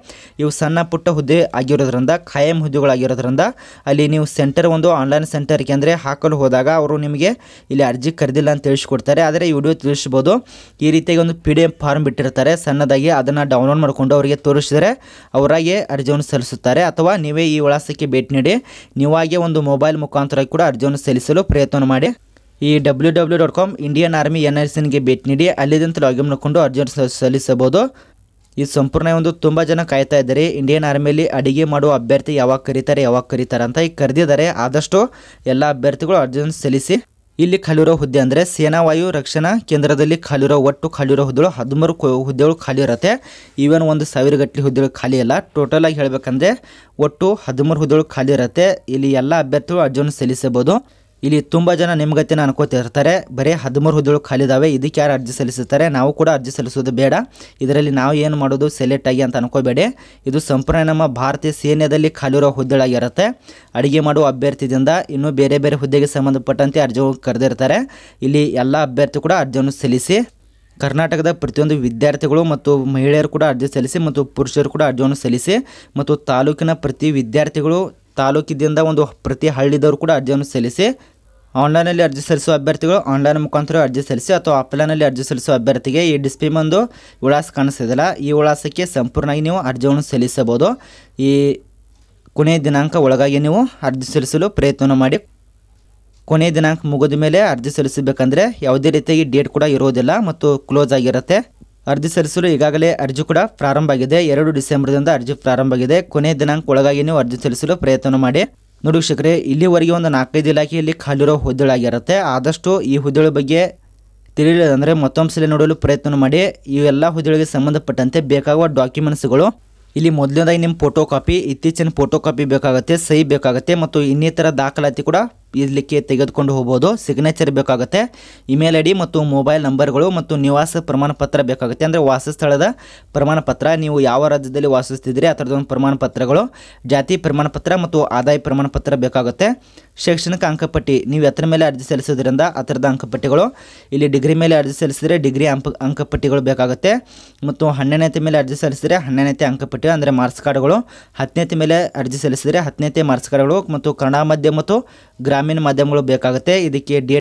ಇವು ಸಣ್ಣ ಪುಟ್ಟ ಹುದ್ದೆ ಆಗಿರೋದ್ರಿಂದ ಖಾಯಂ ಹುದ್ದೆಗಳಾಗಿರೋದ್ರಿಂದ ಅಲ್ಲಿ ನೀವು ಸೆಂಟರ್ ಒಂದು ಆನ್ಲೈನ್ ಸೆಂಟರ್ಗೆ ಅಂದರೆ ಹಾಕಲು ಹೋದಾಗ ಅವರು ನಿಮಗೆ ಇಲ್ಲಿ ಅರ್ಜಿ ಕರೆದಿಲ್ಲ ಅಂತ ತಿಳಿಸ್ಕೊಡ್ತಾರೆ ಆದರೆ ಈ ವಿಡಿಯೋ ತಿಳಿಸ್ಬೋದು ಈ ರೀತಿಯಾಗಿ ಒಂದು ಪಿ ಡಿ ಎಫ್ ಫಾರ್ಮ್ ಬಿಟ್ಟಿರ್ತಾರೆ ಸಣ್ಣದಾಗಿ ಅದನ್ನು ಡೌನ್ಲೋಡ್ ಮಾಡಿಕೊಂಡು ಅವರಿಗೆ ತೋರಿಸಿದರೆ ಅವರಾಗೆ ಅರ್ಜಿಯನ್ನು ಸಲ್ಲಿಸುತ್ತಾರೆ ಅಥವಾ ನೀವೇ ಈ ವಿಳಾಸಕ್ಕೆ ಭೇಟಿ ನೀಡಿ ನೀವಾಗೆ ಒಂದು ಮೊಬೈಲ್ ಮುಖಾಂತರ ಕೂಡ ಅರ್ಜಿಯನ್ನು ಸಲ್ಲಿಸಿ ಖರೀದಿಸಲು ಪ್ರಯತ್ನ ಮಾಡಿ ಈ W W dot com Indian army N R ಸಿನ್ಗೆ ಭೇಟಿ ನೀಡಿ ಅಲ್ಲಿದಂತ ಲಾಗಿನ್ ಮಾಡಿಕೊಂಡು ಅರ್ಜಿ ಸಲ್ಲಿಸಬಹುದು ಈ ಸಂಪೂರ್ಣ ಒಂದು ತುಂಬ ಜನ ಕಾಯ್ತಾ ಇದ್ದಾರೆ ಇಂಡಿಯನ್ ಆರ್ಮಿಯಲ್ಲಿ ಅಡಿಗೆ ಮಾಡುವ ಅಭ್ಯರ್ಥಿ ಯಾವಾಗ ಕರೀತಾರೆ ಯಾವಾಗ ಕರೀತಾರೆ ಅಂತ ಈಗ ಕರೆದಿದ್ದಾರೆ ಆದಷ್ಟು ಎಲ್ಲ ಅಭ್ಯರ್ಥಿಗಳು ಅರ್ಜಿಯನ್ನು ಸಲ್ಲಿಸಿ ಇಲ್ಲಿ ಖಾಲಿರೋ ಹುದ್ದೆ ಅಂದರೆ ಸೇನಾ ವಾಯು ರಕ್ಷಣಾ ಕೇಂದ್ರದಲ್ಲಿ ಖಾಲಿರೋ ಒಟ್ಟು ಖಾಲಿರೋ ಹುದ್ದೆಗಳು ಹದಿಮೂರು ಹುದ್ದೆಗಳು ಖಾಲಿ ಇರುತ್ತೆ ಈವನ್ ಒಂದು ಸಾವಿರ ಗಟ್ಟಲೆ ಹುದ್ದೆಗಳು ಖಾಲಿ ಇಲ್ಲ ಟೋಟಲ್ ಆಗಿ ಹೇಳಬೇಕಂದ್ರೆ ಒಟ್ಟು ಹದಿಮೂರು ಹುದ್ದೆಗಳು ಖಾಲಿ ಇರುತ್ತೆ ಇಲ್ಲಿ ಎಲ್ಲ ಅಭ್ಯರ್ಥಿಗಳು ಅರ್ಜಿಯನ್ನು ಸಲ್ಲಿಸಬಹುದು ಇಲ್ಲಿ ತುಂಬ ಜನ ನಿಮ್ಗತಿನ ಅನ್ಕೋತಿರ್ತಾರೆ ಬರೀ ಹದಿಮೂರು ಹುದ್ದೆಗಳು ಖಾಲಿದಾವೆ ಇದಕ್ಕೆ ಯಾರು ಅರ್ಜಿ ಸಲ್ಲಿಸುತ್ತಾರೆ ನಾವು ಕೂಡ ಅರ್ಜಿ ಸಲ್ಲಿಸೋದು ಬೇಡ ಇದರಲ್ಲಿ ನಾವು ಏನು ಮಾಡೋದು ಸೆಲೆಕ್ಟ್ ಆಗಿ ಅಂತ ಅನ್ಕೋಬೇಡಿ ಇದು ಸಂಪೂರ್ಣ ನಮ್ಮ ಭಾರತೀಯ ಸೇನೆಯಲ್ಲಿ ಖಾಲಿರೋ ಹುದ್ದೆಗಳಾಗಿರುತ್ತೆ ಅಡುಗೆ ಮಾಡುವ ಅಭ್ಯರ್ಥಿಯಿಂದ ಇನ್ನೂ ಬೇರೆ ಬೇರೆ ಹುದ್ದೆಗೆ ಸಂಬಂಧಪಟ್ಟಂತೆ ಅರ್ಜಿ ಕರೆದಿರ್ತಾರೆ ಇಲ್ಲಿ ಎಲ್ಲ ಅಭ್ಯರ್ಥಿ ಕೂಡ ಅರ್ಜಿಯನ್ನು ಸಲ್ಲಿಸಿ ಕರ್ನಾಟಕದ ಪ್ರತಿಯೊಂದು ವಿದ್ಯಾರ್ಥಿಗಳು ಮತ್ತು ಮಹಿಳೆಯರು ಕೂಡ ಅರ್ಜಿ ಸಲ್ಲಿಸಿ ಮತ್ತು ಪುರುಷರು ಕೂಡ ಅರ್ಜಿಯನ್ನು ಸಲ್ಲಿಸಿ ಮತ್ತು ತಾಲೂಕಿನ ಪ್ರತಿ ವಿದ್ಯಾರ್ಥಿಗಳು ತಾಲೂಕಿದಿಂದ ಒಂದು ಪ್ರತಿ ಹಳ್ಳಿದವರು ಕೂಡ ಅರ್ಜಿಯನ್ನು ಸಲ್ಲಿಸಿ ಆನ್ಲೈನಲ್ಲಿ ಅರ್ಜಿ ಸಲ್ಲಿಸುವ ಅಭ್ಯರ್ಥಿಗಳು ಆನ್ಲೈನ್ ಮುಖಾಂತರ ಅರ್ಜಿ ಸಲ್ಲಿಸಿ ಅಥವಾ ಆಫ್ಲೈನಲ್ಲಿ ಅರ್ಜಿ ಸಲ್ಲಿಸುವ ಅಭ್ಯರ್ಥಿಗೆ ಈ ಡಿಸ್ಪ್ಲೇ ಒಂದು ವಿಳಾಸ ಕಾಣಿಸ್ತಿದೆಯಲ್ಲ ಈ ವಿಳಾಸಕ್ಕೆ ಸಂಪೂರ್ಣವಾಗಿ ನೀವು ಅರ್ಜಿಯನ್ನು ಸಲ್ಲಿಸಬಹುದು ಈ ಕೊನೆಯ ದಿನಾಂಕ ಒಳಗಾಗಿ ನೀವು ಅರ್ಜಿ ಸಲ್ಲಿಸಲು ಪ್ರಯತ್ನ ಮಾಡಿ ಕೊನೆಯ ದಿನಾಂಕ ಮುಗಿದ ಮೇಲೆ ಅರ್ಜಿ ಸಲ್ಲಿಸಬೇಕಂದ್ರೆ ಯಾವುದೇ ರೀತಿಯಾಗಿ ಡೇಟ್ ಕೂಡ ಇರೋದಿಲ್ಲ ಮತ್ತು ಕ್ಲೋಸ್ ಆಗಿರುತ್ತೆ ಅರ್ಜಿ ಸಲ್ಲಿಸಲು ಈಗಾಗಲೇ ಅರ್ಜಿ ಕೂಡ ಪ್ರಾರಂಭ ಆಗಿದೆ ಎರಡು ಡಿಸೆಂಬರ್ದಿಂದ ಅರ್ಜಿ ಪ್ರಾರಂಭ ಆಗಿದೆ ಕೊನೆಯ ದಿನಾಂಕ ಒಳಗಾಗಿ ನೀವು ಅರ್ಜಿ ಸಲ್ಲಿಸಲು ಪ್ರಯತ್ನ ಮಾಡಿ ನೋಡಿ ವೀಕ್ಷಕರೇ ಇಲ್ಲಿವರೆಗೆ ಒಂದು ನಾಲ್ಕೈದು ಇಲಾಖೆಯಲ್ಲಿ ಖಾಲಿರೋ ಹುದ್ದೆಗಳಾಗಿರುತ್ತೆ ಆದಷ್ಟು ಈ ಹುದ್ದೆಗಳ ಬಗ್ಗೆ ತಿಳಿಯದಂದರೆ ಮತ್ತೊಂದು ಸಲ ನೋಡಲು ಪ್ರಯತ್ನ ಮಾಡಿ ಇವೆಲ್ಲ ಹುದ್ದೆಗಳಿಗೆ ಸಂಬಂಧಪಟ್ಟಂತೆ ಬೇಕಾಗುವ ಡಾಕ್ಯುಮೆಂಟ್ಸ್ಗಳು ಇಲ್ಲಿ ಮೊದಲನೇದಾಗಿ ನಿಮ್ಮ ಫೋಟೋ ಕಾಪಿ ಇತ್ತೀಚಿನ ಫೋಟೋ ಕಾಪಿ ಬೇಕಾಗುತ್ತೆ ಸಹಿ ಬೇಕಾಗುತ್ತೆ ಮತ್ತು ಇನ್ನಿತರ ದಾಖಲಾತಿ ಕೂಡ ಇರಲಿಕ್ಕೆ ತೆಗೆದುಕೊಂಡು ಹೋಗ್ಬೋದು ಸಿಗ್ನೇಚರ್ ಬೇಕಾಗುತ್ತೆ ಇಮೇಲ್ ಐ ಡಿ ಮತ್ತು ಮೊಬೈಲ್ ನಂಬರ್ಗಳು ಮತ್ತು ನಿವಾಸ ಪ್ರಮಾಣಪತ್ರ ಬೇಕಾಗುತ್ತೆ ಅಂದರೆ ವಾಸಸ್ಥಳದ ಪ್ರಮಾಣ ಪತ್ರ ನೀವು ಯಾವ ರಾಜ್ಯದಲ್ಲಿ ವಾಸಿಸ್ತಿದ್ದೀರಿ ಆ ಥರದೊಂದು ಪ್ರಮಾಣ ಜಾತಿ ಪ್ರಮಾಣಪತ್ರ ಮತ್ತು ಆದಾಯ ಪ್ರಮಾಣಪತ್ರ ಬೇಕಾಗುತ್ತೆ ಶೈಕ್ಷಣಿಕ ಅಂಕಪಟ್ಟಿ ನೀವು ಎತ್ತರ ಮೇಲೆ ಅರ್ಜಿ ಸಲ್ಲಿಸೋದ್ರಿಂದ ಆ ಥರದ ಅಂಕಪಟ್ಟಿಗಳು ಇಲ್ಲಿ ಡಿಗ್ರಿ ಮೇಲೆ ಅರ್ಜಿ ಸಲ್ಲಿಸಿದರೆ ಡಿಗ್ರಿ ಅಂಕ ಅಂಕಪಟ್ಟಿಗಳು ಬೇಕಾಗುತ್ತೆ ಮತ್ತು ಹನ್ನೆರಡನೇತೆ ಮೇಲೆ ಅರ್ಜಿ ಸಲ್ಲಿಸಿದರೆ ಹನ್ನೆರಡನೇತೆ ಅಂಕಪಟ್ಟಿ ಅಂದರೆ ಮಾರ್ಕ್ಸ್ ಕಾರ್ಡ್ಗಳು ಹತ್ತನೇತೆ ಮೇಲೆ ಅರ್ಜಿ ಸಲ್ಲಿಸಿದರೆ ಹತ್ತನೇತೆ ಮಾರ್ಕ್ಸ್ ಕಾರ್ಡ್ಗಳು ಮತ್ತು ಕನ್ನಡ ಮಾಧ್ಯಮ ಮತ್ತು ಗ್ರಾಮ ಜಾಮೀನು ಮಾಧ್ಯಮಗಳು ಬೇಕಾಗುತ್ತೆ ಇದಕ್ಕೆ ಡೇಟ್